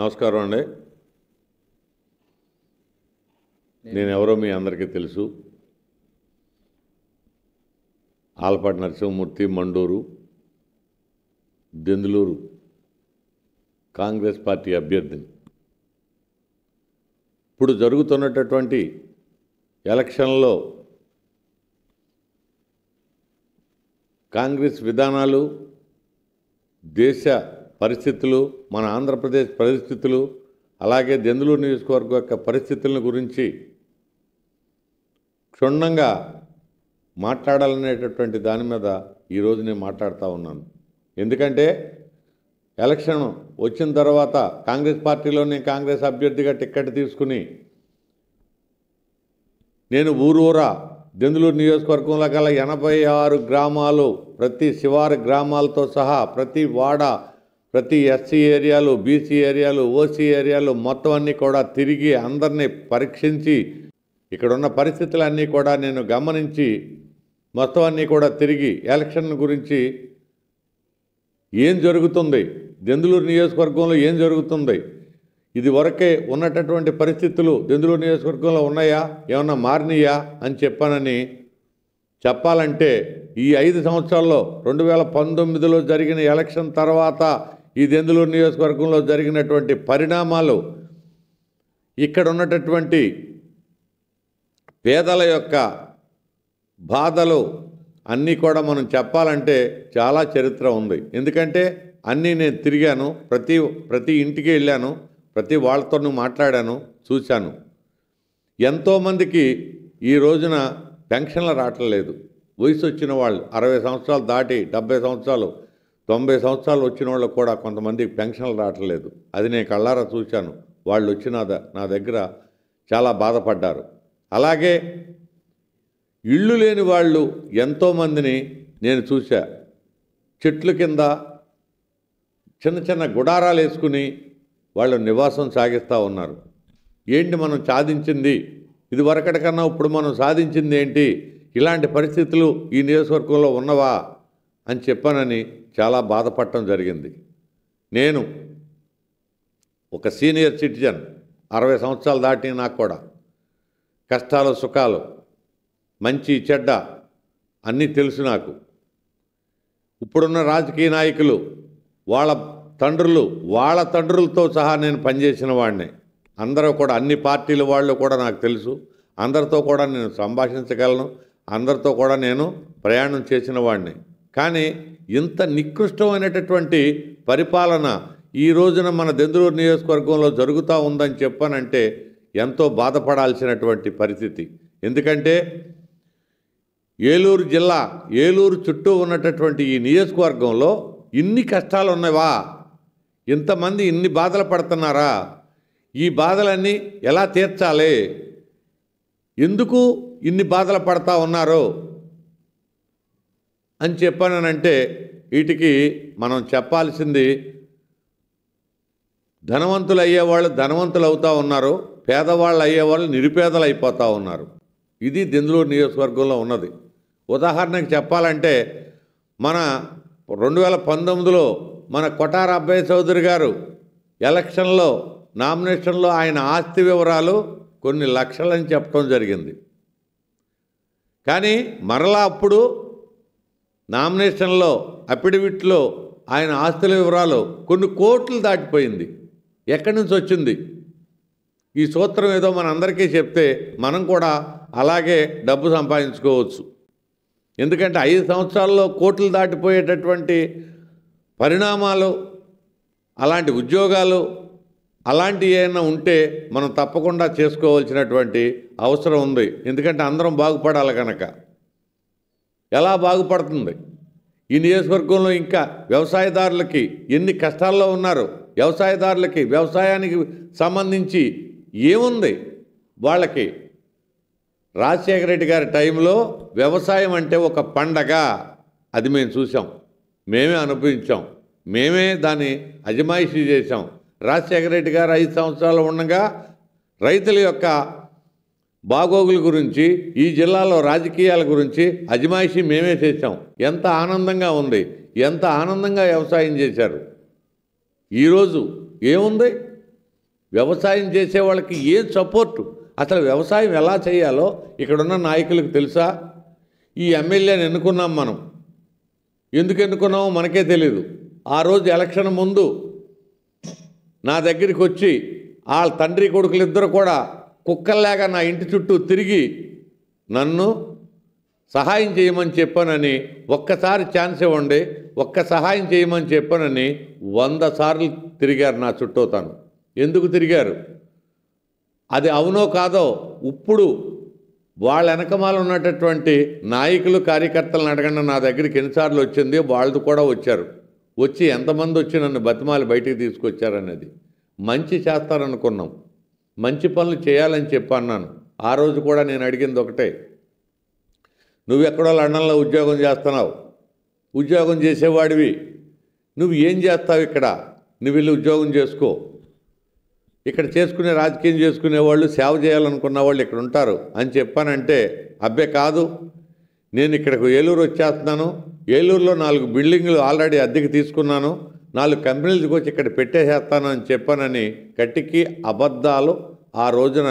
నమస్కారం అండి నేను ఎవరో మీ అందరికీ తెలుసు ఆలపాటి నరసింహమూర్తి మండూరు దెందులూరు కాంగ్రెస్ పార్టీ అభ్యర్థిని ఇప్పుడు జరుగుతున్నటటువంటి ఎలక్షన్లో కాంగ్రెస్ విధానాలు దేశ పరిస్థితులు మన ఆంధ్రప్రదేశ్ పరిస్థితులు అలాగే దెందులూరు నియోజకవర్గం యొక్క పరిస్థితుల గురించి క్షుణ్ణంగా మాట్లాడాలనేటటువంటి దాని మీద ఈరోజు నేను మాట్లాడుతూ ఉన్నాను ఎందుకంటే ఎలక్షన్ వచ్చిన తర్వాత కాంగ్రెస్ నేను కాంగ్రెస్ అభ్యర్థిగా టిక్కెట్ తీసుకుని నేను ఊరూరా దెందులూరు నియోజకవర్గంలో గల ఎనభై ఆరు గ్రామాలు ప్రతి శివారు గ్రామాలతో సహా ప్రతి వాడ ప్రతి ఎస్సీ ఏరియాలు బీసీ ఏరియాలు ఓసీ ఏరియాలు మొత్తం అన్నీ కూడా తిరిగి అందరినీ పరీక్షించి ఇక్కడున్న పరిస్థితులన్నీ కూడా నేను గమనించి మొత్తం అన్నీ కూడా తిరిగి ఎలక్షన్ గురించి ఏం జరుగుతుంది దెందులూరు నియోజకవర్గంలో ఏం జరుగుతుంది ఇది వరకే ఉన్నటటువంటి పరిస్థితులు దెందులూరు నియోజకవర్గంలో ఉన్నాయా ఏమన్నా మారినయా అని చెప్పానని చెప్పాలంటే ఈ ఐదు సంవత్సరాల్లో రెండు వేల పంతొమ్మిదిలో జరిగిన ఎలక్షన్ తర్వాత ఈ దెందులూరు నియోజకవర్గంలో జరిగినటువంటి పరిణామాలు ఇక్కడ ఉన్నటటువంటి పేదల యొక్క బాధలు అన్నీ కూడా మనం చెప్పాలంటే చాలా చరిత్ర ఉంది ఎందుకంటే అన్నీ నేను తిరిగాను ప్రతి ప్రతి ఇంటికి వెళ్ళాను ప్రతి వాళ్ళతోనూ మాట్లాడాను చూశాను ఎంతోమందికి ఈ రోజున పెన్షన్లు రావట్లేదు వయసు వచ్చిన వాళ్ళు అరవై సంవత్సరాలు దాటి డెబ్బై సంవత్సరాలు తొంభై సంవత్సరాలు వచ్చిన వాళ్ళకు కూడా కొంతమందికి పెన్షన్లు రావట్లేదు అది నేను కళ్ళారా చూశాను వాళ్ళు వచ్చిన నా నా దగ్గర చాలా బాధపడ్డారు అలాగే ఇళ్ళు లేని వాళ్ళు ఎంతోమందిని నేను చూశా చెట్ల కింద చిన్న చిన్న గుడారాలు వేసుకుని వాళ్ళు నివాసం సాగిస్తూ ఉన్నారు ఏంటి మనం సాధించింది ఇది కన్నా ఇప్పుడు మనం సాధించింది ఏంటి ఇలాంటి పరిస్థితులు ఈ నియోజకవర్గంలో ఉన్నవా అని చెప్పానని చాలా బాధపడటం జరిగింది నేను ఒక సీనియర్ సిటిజన్ అరవై సంవత్సరాలు దాటి నాకు కూడా కష్టాలు సుఖాలు మంచి చెడ్డ అన్నీ తెలుసు నాకు ఇప్పుడున్న రాజకీయ నాయకులు వాళ్ళ తండ్రులు వాళ్ళ తండ్రులతో సహా నేను పనిచేసిన వాడిని అందరూ కూడా అన్ని పార్టీల వాళ్ళు కూడా నాకు తెలుసు అందరితో కూడా నేను సంభాషించగలను అందరితో కూడా నేను ప్రయాణం చేసిన వాడిని కానీ ఇంత నికృష్టమైనటువంటి పరిపాలన ఈ రోజున మన దెందులూరు నియోజకవర్గంలో జరుగుతూ ఉందని చెప్పానంటే ఎంతో బాధపడాల్సినటువంటి పరిస్థితి ఎందుకంటే ఏలూరు జిల్లా ఏలూరు చుట్టూ ఉన్నటటువంటి ఈ నియోజకవర్గంలో ఇన్ని కష్టాలు ఉన్నావా ఇంతమంది ఇన్ని బాధలు పడుతున్నారా ఈ బాధలన్నీ ఎలా తీర్చాలి ఎందుకు ఇన్ని బాధలు పడతా ఉన్నారో అని చెప్పానంటే వీటికి మనం చెప్పాల్సింది ధనవంతులు అయ్యేవాళ్ళు ధనవంతులు అవుతూ ఉన్నారు పేదవాళ్ళు అయ్యేవాళ్ళు నిరుపేదలు అయిపోతూ ఉన్నారు ఇది దిందులూరు నియోజకవర్గంలో ఉన్నది ఉదాహరణకు చెప్పాలంటే మన రెండు వేల పంతొమ్మిదిలో మన కొటార అబ్బాయి చౌదరి గారు ఎలక్షన్లో నామినేషన్లో ఆయన ఆస్తి వివరాలు కొన్ని లక్షలని చెప్పడం జరిగింది కానీ మరలా అప్పుడు నామినేషన్లో అఫిడవిట్లో ఆయన ఆస్తుల వివరాలు కొన్ని కోట్లు దాటిపోయింది ఎక్కడి నుంచి వచ్చింది ఈ సూత్రం ఏదో మన అందరికీ చెప్తే మనం కూడా అలాగే డబ్బు సంపాదించుకోవచ్చు ఎందుకంటే ఐదు సంవత్సరాల్లో కోట్లు దాటిపోయేటటువంటి పరిణామాలు అలాంటి ఉద్యోగాలు అలాంటివి ఏమైనా ఉంటే మనం తప్పకుండా చేసుకోవాల్సినటువంటి అవసరం ఉంది ఎందుకంటే అందరం బాగుపడాలి కనుక ఎలా బాగుపడుతుంది ఈ నియోజకవర్గంలో ఇంకా వ్యవసాయదారులకి ఎన్ని కష్టాల్లో ఉన్నారు వ్యవసాయదారులకి వ్యవసాయానికి సంబంధించి ఏముంది వాళ్ళకి రాజశేఖర రెడ్డి గారి టైంలో వ్యవసాయం అంటే ఒక పండగ అది మేము చూసాం మేమే అనుభవించాం మేమే దాన్ని అజమాయిషీ చేశాం రాజశేఖర రెడ్డి గారు ఐదు సంవత్సరాలు ఉండగా రైతుల యొక్క బాగోగుల గురించి ఈ జిల్లాలో రాజకీయాల గురించి అజమాయిషి మేమే చేశాం ఎంత ఆనందంగా ఉంది ఎంత ఆనందంగా వ్యవసాయం చేశారు ఈరోజు ఏముంది వ్యవసాయం చేసే వాళ్ళకి ఏం సపోర్టు అసలు వ్యవసాయం ఎలా చేయాలో ఇక్కడున్న నాయకులకు తెలుసా ఈ ఎమ్మెల్యేని ఎన్నుకున్నాం మనం ఎందుకు ఎన్నుకున్నామో మనకే తెలియదు ఆ రోజు ఎలక్షన్ ముందు నా దగ్గరికి వచ్చి వాళ్ళ తండ్రి కొడుకులిద్దరు కూడా కుక్కల్లాగా నా ఇంటి చుట్టూ తిరిగి నన్ను సహాయం చేయమని చెప్పానని ఒక్కసారి ఛాన్స్ ఇవ్వండి ఒక్క సహాయం చేయమని చెప్పానని వంద సార్లు తిరిగారు నా చుట్టూ తను ఎందుకు తిరిగారు అది అవునో కాదో ఇప్పుడు వాళ్ళ వెనకమాల ఉన్నటువంటి నాయకులు కార్యకర్తలను అడగండి నా దగ్గరికి ఎన్నిసార్లు వచ్చింది వాళ్ళు కూడా వచ్చారు వచ్చి ఎంతమంది వచ్చి నన్ను బతిమాలి బయటికి తీసుకొచ్చారనేది మంచి చేస్తారనుకున్నాం మంచి పనులు చేయాలని చెప్పి అన్నాను ఆ రోజు కూడా నేను అడిగింది ఒకటే నువ్వెక్కడో లండన్లో ఉద్యోగం చేస్తున్నావు ఉద్యోగం చేసేవాడివి నువ్వు ఏం చేస్తావు ఇక్కడ నువ్వు వెళ్ళి ఉద్యోగం చేసుకో ఇక్కడ చేసుకునే రాజకీయం చేసుకునే వాళ్ళు సేవ చేయాలనుకున్న వాళ్ళు ఇక్కడ ఉంటారు అని చెప్పానంటే అబ్బే కాదు నేను ఇక్కడికి ఏలూరు వచ్చేస్తున్నాను ఏలూరులో నాలుగు బిల్డింగ్లు ఆల్రెడీ అద్దెకి తీసుకున్నాను నాలుగు కంపెనీలు వచ్చి ఇక్కడ పెట్టేసేస్తాను అని చెప్పానని కట్టికి అబద్ధాలు ఆ రోజున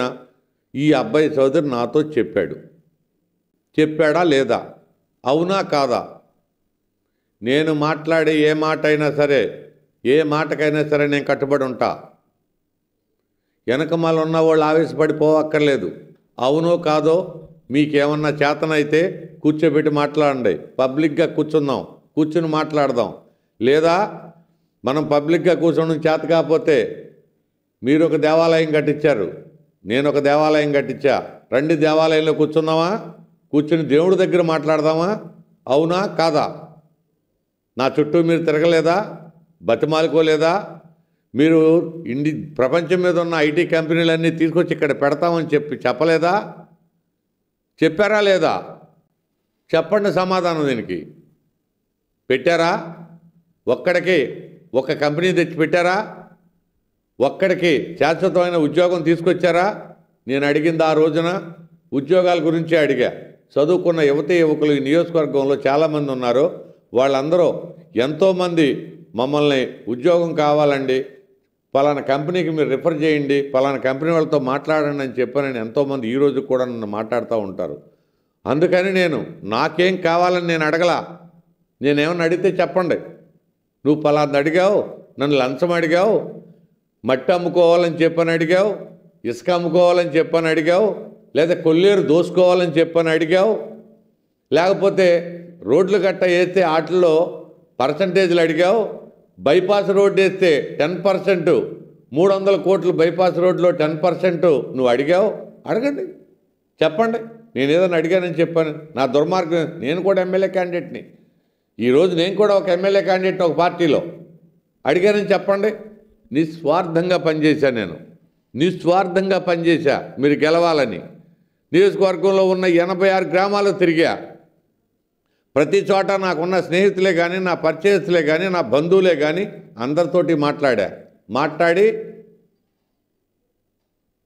ఈ అబ్బాయి చౌదరి నాతో చెప్పాడు చెప్పాడా లేదా అవునా కాదా నేను మాట్లాడే ఏ మాట అయినా సరే ఏ మాటకైనా సరే నేను కట్టుబడి ఉంటా వెనకమాల ఉన్న వాళ్ళు ఆవేశపడిపోవక్కర్లేదు అవునో కాదో మీకేమన్నా చేతనైతే కూర్చోబెట్టి మాట్లాడండి పబ్లిక్గా కూర్చుందాం కూర్చుని మాట్లాడదాం లేదా మనం పబ్లిక్గా కూర్చోడం చేత కాకపోతే మీరు ఒక దేవాలయం కట్టించారు నేను ఒక దేవాలయం కట్టించా రెండు దేవాలయంలో కూర్చున్నామా కూర్చుని దేవుడి దగ్గర మాట్లాడదామా అవునా కాదా నా చుట్టూ మీరు తిరగలేదా బతిమాలుకోలేదా మీరు ఇండి ప్రపంచం మీద ఉన్న ఐటీ కంపెనీలన్నీ తీసుకొచ్చి ఇక్కడ పెడతామని చెప్పి చెప్పలేదా చెప్పారా లేదా చెప్పండి సమాధానం దీనికి పెట్టారా ఒక్కడికి ఒక కంపెనీ తెచ్చిపెట్టారా ఒక్కడికి శాశ్వతమైన ఉద్యోగం తీసుకొచ్చారా నేను అడిగింది ఆ రోజున ఉద్యోగాల గురించి అడిగా చదువుకున్న యువతీ యువకులు ఈ నియోజకవర్గంలో చాలామంది ఉన్నారు వాళ్ళందరూ ఎంతోమంది మమ్మల్ని ఉద్యోగం కావాలండి పలానా కంపెనీకి మీరు రిఫర్ చేయండి పలానా కంపెనీ వాళ్ళతో మాట్లాడండి అని నేను ఎంతోమంది ఈ రోజు కూడా నన్ను మాట్లాడుతూ ఉంటారు అందుకని నేను నాకేం కావాలని నేను అడగల నేనేమన్నా అడిగితే చెప్పండి నువ్వు పలాంది అడిగావు నన్ను లంచం అడిగావు మట్టి అమ్ముకోవాలని చెప్పని అడిగావు ఇసుక అమ్ముకోవాలని చెప్పని అడిగావు లేదా కొల్లేరు దోసుకోవాలని చెప్పని అడిగావు లేకపోతే రోడ్లు గట్ట వేస్తే ఆటల్లో పర్సంటేజ్లు అడిగావు బైపాస్ రోడ్డు వేస్తే టెన్ పర్సెంట్ మూడు వందల కోట్లు బైపాస్ రోడ్లో టెన్ పర్సెంట్ నువ్వు అడిగావు అడగండి చెప్పండి నేను ఏదైనా అడిగానని చెప్పాను నా దుర్మార్గం నేను కూడా ఎమ్మెల్యే క్యాండిడేట్ని ఈరోజు నేను కూడా ఒక ఎమ్మెల్యే క్యాండిడేట్ ఒక పార్టీలో అడిగానని చెప్పండి నిస్వార్థంగా పనిచేశా నేను నిస్వార్థంగా పనిచేశా మీరు గెలవాలని నియోజకవర్గంలో ఉన్న ఎనభై ఆరు గ్రామాలు తిరిగా ప్రతి చోట నాకున్న స్నేహితులే కానీ నా పరిచయస్తులే కానీ నా బంధువులే కానీ అందరితోటి మాట్లాడా మాట్లాడి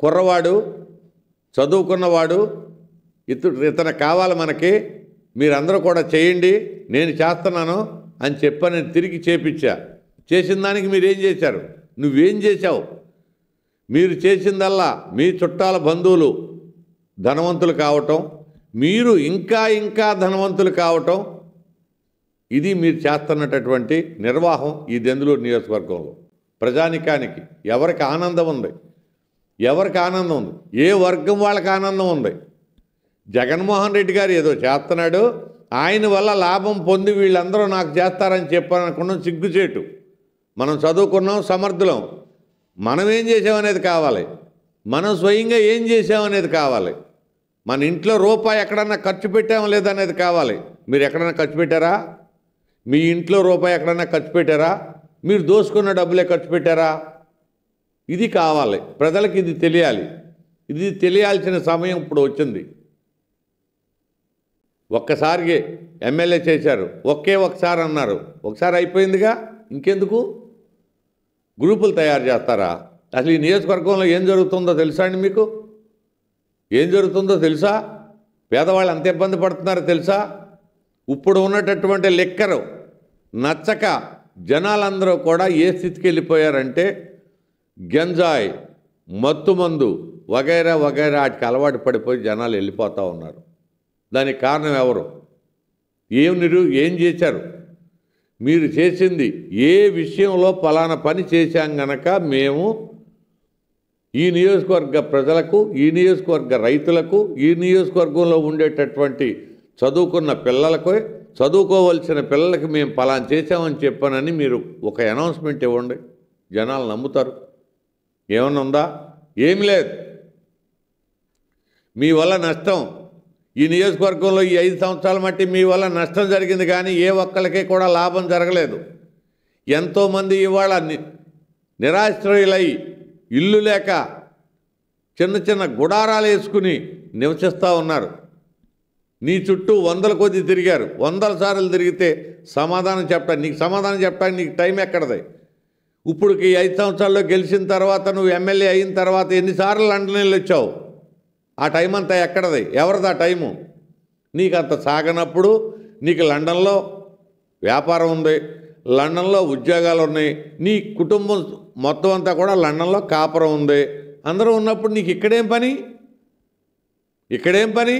కుర్రవాడు చదువుకున్నవాడు ఇతడు ఇతను కావాలి మనకి మీరందరూ కూడా చేయండి నేను చేస్తున్నాను అని నేను తిరిగి చేపించా చేసిన దానికి మీరేం చేశారు నువ్వేం చేశావు మీరు చేసిందల్లా మీ చుట్టాల బంధువులు ధనవంతులు కావటం మీరు ఇంకా ఇంకా ధనవంతులు కావటం ఇది మీరు చేస్తున్నటటువంటి నిర్వాహం ఈ దెందులూరు నియోజకవర్గంలో ప్రజానికానికి ఎవరికి ఆనందం ఉంది ఎవరికి ఆనందం ఉంది ఏ వర్గం వాళ్ళకి ఆనందం ఉంది జగన్మోహన్ రెడ్డి గారు ఏదో చేస్తున్నాడు ఆయన వల్ల లాభం పొంది వీళ్ళందరూ నాకు చేస్తారని చెప్పాలనుకున్నాం సిగ్గుచేటు మనం చదువుకున్నాం సమర్థులం మనం ఏం చేసామనేది కావాలి మనం స్వయంగా ఏం చేసామనేది కావాలి మన ఇంట్లో రూపాయి ఎక్కడన్నా ఖర్చు పెట్టామో లేదనేది కావాలి మీరు ఎక్కడన్నా ఖర్చు పెట్టారా మీ ఇంట్లో రూపాయి ఎక్కడన్నా ఖర్చు పెట్టారా మీరు దోసుకున్న డబ్బులే ఖర్చు పెట్టారా ఇది కావాలి ప్రజలకు ఇది తెలియాలి ఇది తెలియాల్సిన సమయం ఇప్పుడు వచ్చింది ఒక్కసారి ఎమ్మెల్యే చేశారు ఒకే ఒకసారి అన్నారు ఒకసారి అయిపోయిందిగా ఇంకెందుకు గ్రూపులు తయారు చేస్తారా అసలు ఈ నియోజకవర్గంలో ఏం జరుగుతుందో తెలుసా అండి మీకు ఏం జరుగుతుందో తెలుసా పేదవాళ్ళు అంత ఇబ్బంది పడుతున్నారో తెలుసా ఇప్పుడు ఉన్నటటువంటి లెక్కరు నచ్చక జనాలందరూ కూడా ఏ స్థితికి వెళ్ళిపోయారంటే గంజాయి మత్తుమందు వగైరా వగైరా వాటికి అలవాటు పడిపోయి జనాలు వెళ్ళిపోతూ ఉన్నారు దానికి కారణం ఎవరు ఏం నిరు ఏం చేశారు మీరు చేసింది ఏ విషయంలో పలానా పని చేశాం గనక మేము ఈ నియోజకవర్గ ప్రజలకు ఈ నియోజకవర్గ రైతులకు ఈ నియోజకవర్గంలో ఉండేటటువంటి చదువుకున్న పిల్లలకు చదువుకోవలసిన పిల్లలకి మేము ఫలాన్ చేసామని చెప్పానని మీరు ఒక అనౌన్స్మెంట్ ఇవ్వండి జనాలు నమ్ముతారు ఏమన్నా ఉందా ఏమి లేదు మీ వల్ల నష్టం ఈ నియోజకవర్గంలో ఈ ఐదు సంవత్సరాల మట్టి మీ వల్ల నష్టం జరిగింది కానీ ఏ ఒక్కరికి కూడా లాభం జరగలేదు ఎంతోమంది ఇవాళ ని నిరాశ్రయులై ఇల్లు లేక చిన్న చిన్న గుడారాలు వేసుకుని నివసిస్తూ ఉన్నారు నీ చుట్టూ వందల కొద్ది తిరిగారు వందల సార్లు తిరిగితే సమాధానం చెప్పడానికి నీకు సమాధానం చెప్పడానికి నీకు టైం ఎక్కడది ఇప్పుడుకి ఐదు సంవత్సరాల్లో గెలిచిన తర్వాత నువ్వు ఎమ్మెల్యే అయిన తర్వాత ఎన్నిసార్లు లండన్ వెళ్ళి వచ్చావు ఆ టైం అంతా ఎక్కడది ఎవరిది ఆ టైము నీకు అంత సాగనప్పుడు నీకు లండన్లో వ్యాపారం ఉంది లండన్లో ఉద్యోగాలు ఉన్నాయి నీ కుటుంబం మొత్తం అంతా కూడా లండన్లో కాపురం ఉంది అందరూ ఉన్నప్పుడు నీకు ఇక్కడేం పని ఇక్కడేం పని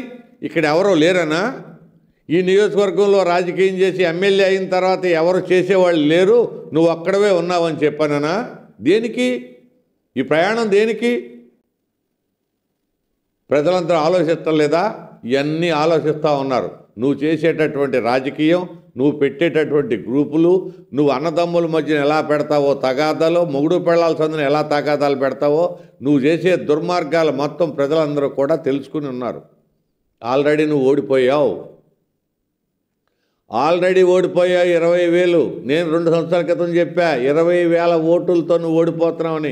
ఇక్కడ ఎవరో లేరనా ఈ నియోజకవర్గంలో రాజకీయం చేసి ఎమ్మెల్యే అయిన తర్వాత ఎవరు చేసేవాళ్ళు లేరు నువ్వు అక్కడవే ఉన్నావని చెప్పాననా దేనికి ఈ ప్రయాణం దేనికి ప్రజలందరూ ఆలోచిస్తాం లేదా ఇవన్నీ ఆలోచిస్తూ ఉన్నారు నువ్వు చేసేటటువంటి రాజకీయం నువ్వు పెట్టేటటువంటి గ్రూపులు నువ్వు అన్నదమ్ముల మధ్యన ఎలా పెడతావో తగాదాలు మొగుడు పెళ్ళాల ఎలా తగాదాలు పెడతావో నువ్వు చేసే దుర్మార్గాలు మొత్తం ప్రజలందరూ కూడా తెలుసుకుని ఉన్నారు ఆల్రెడీ నువ్వు ఓడిపోయావు ఆల్రెడీ ఓడిపోయా ఇరవై వేలు నేను రెండు సంవత్సరాల క్రితం చెప్పా ఇరవై వేల ఓటులతో నువ్వు ఓడిపోతున్నావని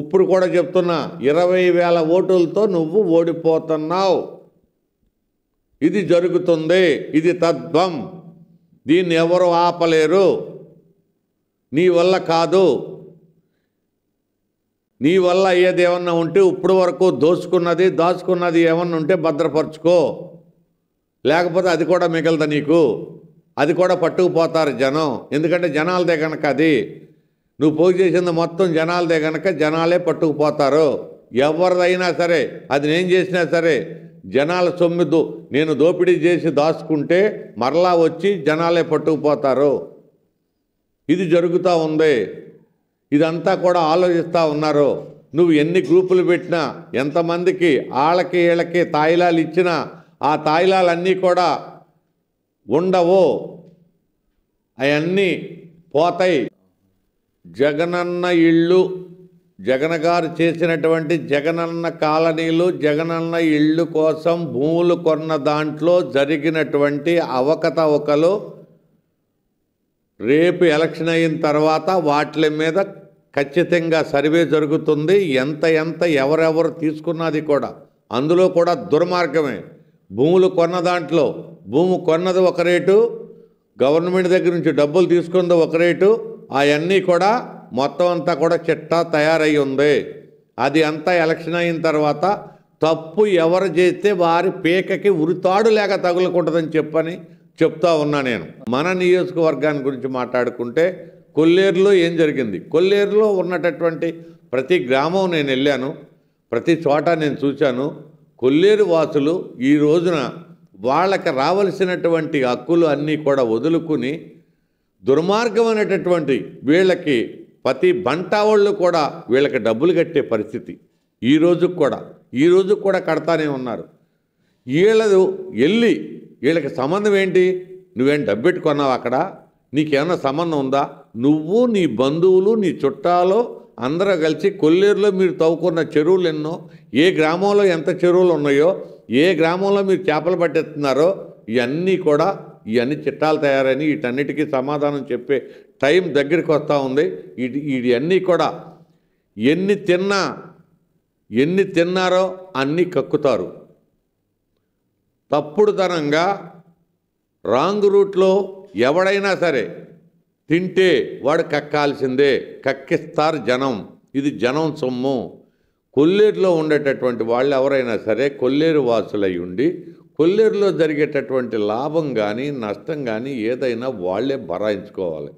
ఇప్పుడు కూడా చెప్తున్నా ఇరవై వేల ఓటులతో నువ్వు ఓడిపోతున్నావు ఇది జరుగుతుంది ఇది తత్వం దీన్ని ఎవరు ఆపలేరు నీ వల్ల కాదు నీ వల్ల అయ్యేది ఏమన్నా ఉంటే ఇప్పుడు వరకు దోచుకున్నది దాచుకున్నది ఏమన్నా ఉంటే భద్రపరుచుకో లేకపోతే అది కూడా మిగలదు నీకు అది కూడా పట్టుకుపోతారు జనం ఎందుకంటే జనాలదే కనుక అది నువ్వు పోగు చేసింది మొత్తం జనాలదే కనుక జనాలే పట్టుకుపోతారు ఎవరిదైనా సరే అది నేను చేసినా సరే జనాల సొమ్ముదు నేను దోపిడీ చేసి దాచుకుంటే మరలా వచ్చి జనాలే పట్టుకుపోతారు ఇది జరుగుతూ ఉంది ఇదంతా కూడా ఆలోచిస్తూ ఉన్నారు నువ్వు ఎన్ని గ్రూపులు పెట్టినా ఎంతమందికి ఆళ్ళకి వీళ్ళకి తాయిలాలు ఇచ్చినా ఆ తాయిలాలన్నీ కూడా ఉండవు అవన్నీ పోతాయి జగనన్న ఇళ్ళు జగన్ గారు చేసినటువంటి జగనన్న కాలనీలు జగనన్న ఇళ్ళు కోసం భూములు కొన్న దాంట్లో జరిగినటువంటి అవకతవకలు రేపు ఎలక్షన్ అయిన తర్వాత వాటి మీద ఖచ్చితంగా సర్వే జరుగుతుంది ఎంత ఎంత ఎవరెవరు తీసుకున్నది కూడా అందులో కూడా దుర్మార్గమే భూములు కొన్న దాంట్లో భూమి కొన్నది ఒక రేటు గవర్నమెంట్ దగ్గర నుంచి డబ్బులు తీసుకున్నది ఒక రేటు అవన్నీ కూడా మొత్తం అంతా కూడా చిట్టా తయారై ఉంది అది అంతా ఎలక్షన్ అయిన తర్వాత తప్పు ఎవరు చేస్తే వారి పీకకి ఉరితాడు లేక తగులుకుంటుందని చెప్పని చెప్తా ఉన్నా నేను మన నియోజకవర్గాన్ని గురించి మాట్లాడుకుంటే కొల్లేరులో ఏం జరిగింది కొల్లేరులో ఉన్నటటువంటి ప్రతి గ్రామం నేను వెళ్ళాను ప్రతి చోట నేను చూశాను కొల్లేరు వాసులు ఈ రోజున వాళ్ళకి రావలసినటువంటి హక్కులు అన్నీ కూడా వదులుకుని దుర్మార్గం అనేటటువంటి వీళ్ళకి ప్రతి బంటావాళ్ళు కూడా వీళ్ళకి డబ్బులు కట్టే పరిస్థితి ఈ రోజుకు కూడా ఈ రోజుకు కూడా కడతానే ఉన్నారు వీళ్ళదు వెళ్ళి వీళ్ళకి సంబంధం ఏంటి నువ్వేం డబ్బెట్టుకున్నావు అక్కడ నీకేమైనా సంబంధం ఉందా నువ్వు నీ బంధువులు నీ చుట్టాలు అందరూ కలిసి కొల్లేరులో మీరు తవ్వుకున్న చెరువులు ఎన్నో ఏ గ్రామంలో ఎంత చెరువులు ఉన్నాయో ఏ గ్రామంలో మీరు చేపలు పట్టేస్తున్నారో ఇవన్నీ కూడా ఇవన్నీ చిట్టాలు తయారని వీటన్నిటికీ సమాధానం చెప్పే టైం దగ్గరికి వస్తూ ఉంది ఇటు అన్నీ కూడా ఎన్ని తిన్నా ఎన్ని తిన్నారో అన్నీ కక్కుతారు తప్పుడుతనంగా రాంగ్ రూట్లో ఎవడైనా సరే తింటే వాడు కక్కాల్సిందే కక్కిస్తారు జనం ఇది జనం సొమ్ము కొల్లేరులో ఉండేటటువంటి వాళ్ళు ఎవరైనా సరే కొల్లేరు వాసులై ఉండి కొల్లేరులో జరిగేటటువంటి లాభం కానీ నష్టం కానీ ఏదైనా వాళ్లే బరాయించుకోవాలి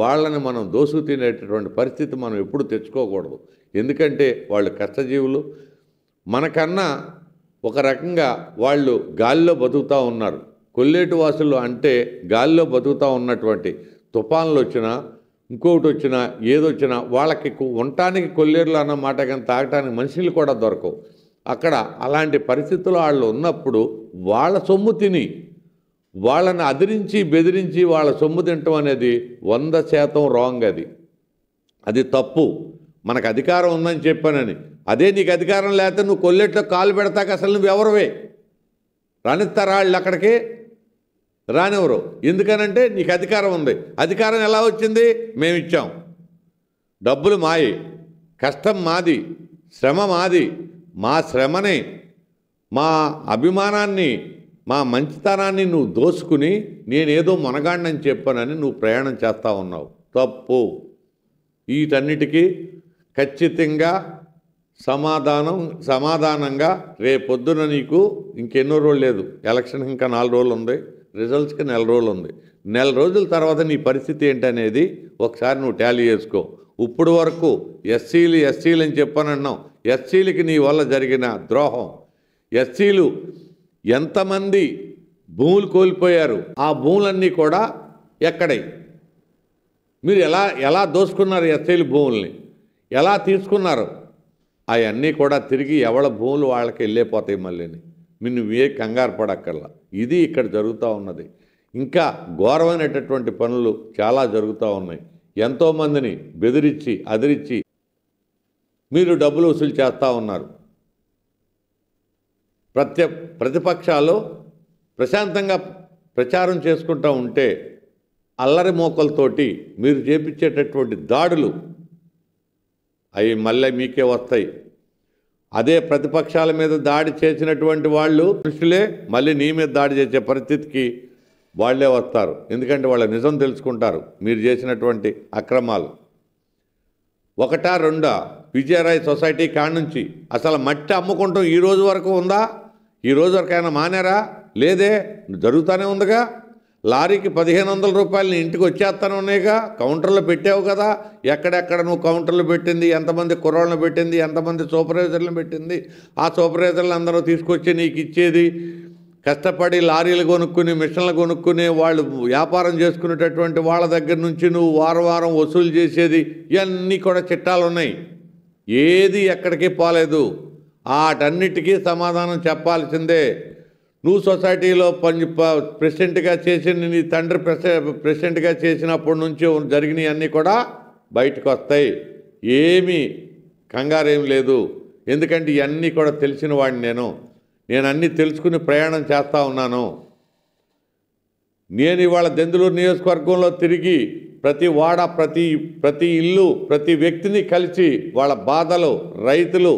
వాళ్ళని మనం దోసుకు తినేటటువంటి పరిస్థితి మనం ఎప్పుడు తెచ్చుకోకూడదు ఎందుకంటే వాళ్ళు కష్టజీవులు మనకన్నా ఒక రకంగా వాళ్ళు గాలిలో బతుకుతూ ఉన్నారు కొల్లేటు వాసులు అంటే గాలిలో బతుకుతూ ఉన్నటువంటి తుఫాన్లు వచ్చినా ఇంకొకటి వచ్చినా ఏదొచ్చినా వాళ్ళకి ఉండటానికి కొల్లేరులు అన్న మాట కానీ తాగటానికి మనుషులు కూడా దొరకవు అక్కడ అలాంటి పరిస్థితులు వాళ్ళు ఉన్నప్పుడు వాళ్ళ సొమ్ము తిని వాళ్ళని అదిరించి బెదిరించి వాళ్ళ సొమ్ము తినటం అనేది వంద శాతం రాంగ్ అది అది తప్పు మనకు అధికారం ఉందని చెప్పానని అదే నీకు అధికారం లేకపోతే నువ్వు కొల్లెట్లో కాలు పెడతాక అసలు నువ్వు ఎవరువే రాణిస్తారాళ్ళు వాళ్ళు అక్కడికి రానివ్వరు ఎందుకనంటే నీకు అధికారం ఉంది అధికారం ఎలా వచ్చింది మేము ఇచ్చాం డబ్బులు మాయి కష్టం మాది శ్రమ మాది మా శ్రమని మా అభిమానాన్ని మా మంచితనాన్ని నువ్వు దోసుకుని నేనేదో మునగాడినని చెప్పానని నువ్వు ప్రయాణం చేస్తూ ఉన్నావు తప్పు వీటన్నిటికీ ఖచ్చితంగా సమాధానం సమాధానంగా రేపొద్దున నీకు ఇంకెన్నో రోజులు లేదు ఎలక్షన్ ఇంకా నాలుగు రోజులు ఉంది రిజల్ట్స్కి నెల రోజులు ఉంది నెల రోజుల తర్వాత నీ పరిస్థితి ఏంటనేది ఒకసారి నువ్వు ట్యాలీ చేసుకో ఇప్పుడు వరకు ఎస్సీలు ఎస్సీలు అని చెప్పానన్నావు ఎస్సీలకి నీ వల్ల జరిగిన ద్రోహం ఎస్సీలు ఎంతమంది భూములు కోల్పోయారు ఆ భూములన్నీ కూడా ఎక్కడై మీరు ఎలా ఎలా దోసుకున్నారు ఎస్సీలు భూముల్ని ఎలా తీసుకున్నారు అవన్నీ కూడా తిరిగి ఎవడ భూములు వాళ్ళకి వెళ్ళిపోతాయి మళ్ళీని మీరు నువ్వే కంగారు పడక్కర్లా ఇది ఇక్కడ జరుగుతూ ఉన్నది ఇంకా ఘోరమైనటువంటి పనులు చాలా జరుగుతూ ఉన్నాయి ఎంతోమందిని బెదిరించి అదిరించి మీరు డబ్బులు వసూలు చేస్తూ ఉన్నారు ప్రత్య ప్రతిపక్షాలు ప్రశాంతంగా ప్రచారం చేసుకుంటూ ఉంటే అల్లరి మోకలతోటి మీరు చేపించేటటువంటి దాడులు అవి మళ్ళీ మీకే వస్తాయి అదే ప్రతిపక్షాల మీద దాడి చేసినటువంటి వాళ్ళు కృషులే మళ్ళీ నీ మీద దాడి చేసే పరిస్థితికి వాళ్లే వస్తారు ఎందుకంటే వాళ్ళ నిజం తెలుసుకుంటారు మీరు చేసినటువంటి అక్రమాలు ఒకటా రెండా విజయరాయ్ సొసైటీ కాడ నుంచి అసలు మట్టి అమ్ముకుంటాం ఈ రోజు వరకు ఉందా ఈ రోజు ఆయన మానేరా లేదే జరుగుతూనే ఉందిగా లారీకి పదిహేను వందల రూపాయలు ఇంటికి వచ్చేస్తానే ఉన్నాయిగా కౌంటర్లో పెట్టావు కదా ఎక్కడెక్కడ నువ్వు కౌంటర్లు పెట్టింది ఎంతమంది కుర్రోళ్ళను పెట్టింది ఎంతమంది సూపర్వైజర్లను పెట్టింది ఆ సూపర్వైజర్లు అందరూ తీసుకొచ్చి నీకు ఇచ్చేది కష్టపడి లారీలు కొనుక్కుని మిషన్లు కొనుక్కుని వాళ్ళు వ్యాపారం చేసుకునేటటువంటి వాళ్ళ దగ్గర నుంచి నువ్వు వారం వారం వసూలు చేసేది ఇవన్నీ కూడా చిట్టాలు ఉన్నాయి ఏది ఎక్కడికి పోలేదు వాటన్నిటికీ సమాధానం చెప్పాల్సిందే నువ్వు సొసైటీలో పని ప్రెసిడెంట్గా చేసిన నీ తండ్రి ప్రెసిడెంట్గా చేసినప్పటి నుంచి జరిగినవన్నీ కూడా బయటకు వస్తాయి ఏమీ కంగారేం లేదు ఎందుకంటే ఇవన్నీ కూడా తెలిసిన వాడిని నేను నేను అన్నీ తెలుసుకుని ప్రయాణం చేస్తూ ఉన్నాను నేను ఇవాళ దెందులూరు నియోజకవర్గంలో తిరిగి ప్రతి వాడ ప్రతి ప్రతి ఇల్లు ప్రతి వ్యక్తిని కలిసి వాళ్ళ బాధలు రైతులు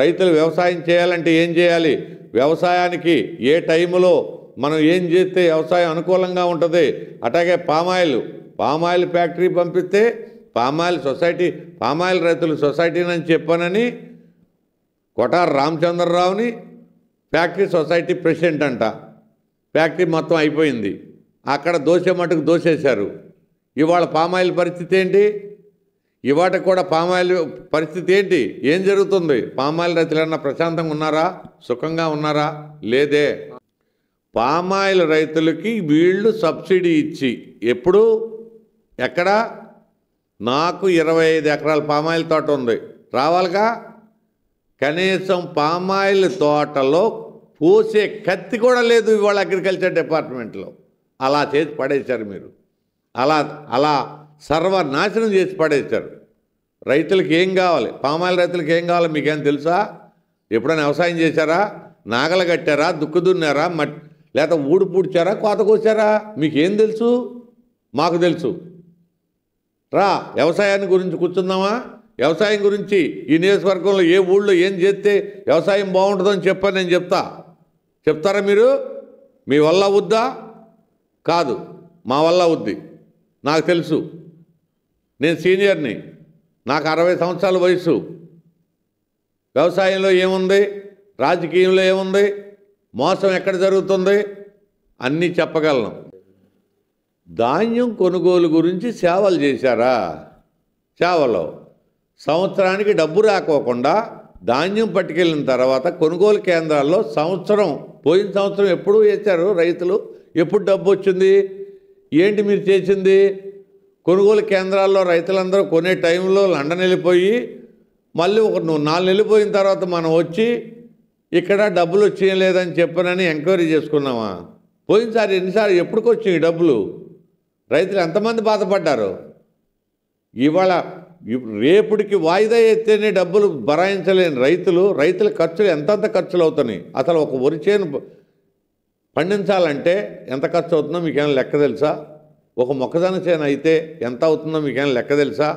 రైతులు వ్యవసాయం చేయాలంటే ఏం చేయాలి వ్యవసాయానికి ఏ టైములో మనం ఏం చేస్తే వ్యవసాయం అనుకూలంగా ఉంటుంది అట్లాగే పామాయిల్ పామాయిల్ ఫ్యాక్టరీ పంపిస్తే పామాయిల్ సొసైటీ పామాయిల్ రైతులు సొసైటీ అని చెప్పానని కొటార్ రామచంద్రరావుని ఫ్యాక్టరీ సొసైటీ ప్రెసిడెంట్ అంట ఫ్యాక్టరీ మొత్తం అయిపోయింది అక్కడ దోశ మటుకు దోసేశారు ఇవాళ పామాయిల్ పరిస్థితి ఏంటి ఇవాటకు కూడా పామాయిల్ పరిస్థితి ఏంటి ఏం జరుగుతుంది పామాయిల్ రైతులన్నా ప్రశాంతంగా ఉన్నారా సుఖంగా ఉన్నారా లేదే పామాయిల్ రైతులకి వీళ్ళు సబ్సిడీ ఇచ్చి ఎప్పుడు ఎక్కడ నాకు ఇరవై ఐదు ఎకరాల పామాయిల్ తోట ఉంది రావాలిగా కనీసం పామాయిల్ తోటలో కోసే కత్తి కూడా లేదు ఇవాళ అగ్రికల్చర్ డిపార్ట్మెంట్లో అలా చేసి పడేశారు మీరు అలా అలా సర్వనాశనం చేసి పడేశారు రైతులకి ఏం కావాలి పామాయిల్ రైతులకి ఏం కావాలి మీకేం తెలుసా ఎప్పుడైనా వ్యవసాయం చేశారా నాగలు కట్టారా దుక్కు దున్నారా మట్ లేదా ఊడు పూడ్చారా కోత కోసారా మీకేం తెలుసు మాకు తెలుసు రా వ్యవసాయాన్ని గురించి కూర్చుందామా వ్యవసాయం గురించి ఈ నియోజకవర్గంలో ఏ ఊళ్ళో ఏం చేస్తే వ్యవసాయం బాగుంటుందని చెప్పని నేను చెప్తా చెప్తారా మీరు మీ వల్ల వద్దా కాదు మా వల్ల వద్ది నాకు తెలుసు నేను సీనియర్ని నాకు అరవై సంవత్సరాల వయసు వ్యవసాయంలో ఏముంది రాజకీయంలో ఏముంది మోసం ఎక్కడ జరుగుతుంది అన్నీ చెప్పగలను ధాన్యం కొనుగోలు గురించి సేవలు చేశారా సేవలో సంవత్సరానికి డబ్బు రాకోకుండా ధాన్యం పట్టుకెళ్ళిన తర్వాత కొనుగోలు కేంద్రాల్లో సంవత్సరం పోయిన సంవత్సరం ఎప్పుడు వేశారు రైతులు ఎప్పుడు డబ్బు వచ్చింది ఏంటి మీరు చేసింది కొనుగోలు కేంద్రాల్లో రైతులందరూ కొనే టైంలో లండన్ వెళ్ళిపోయి మళ్ళీ ఒక నాలుగు వెళ్ళిపోయిన తర్వాత మనం వచ్చి ఇక్కడ డబ్బులు వచ్చేయం లేదని చెప్పనని ఎంక్వైరీ చేసుకున్నామా పోయినసారి ఎన్నిసార్లు ఎప్పుడుకొచ్చాయి డబ్బులు రైతులు ఎంతమంది బాధపడ్డారు ఇవాళ రేపుడికి వాయిదా ఎత్తేనే డబ్బులు బరాయించలేని రైతులు రైతుల ఖర్చులు ఎంతంత ఖర్చులు అవుతున్నాయి అసలు ఒక వరి చేను పండించాలంటే ఎంత ఖర్చు అవుతుందో మీకేమైనా లెక్క తెలుసా ఒక మొక్కజొన్న చేను అయితే ఎంత అవుతుందో మీకేమైనా లెక్క తెలుసా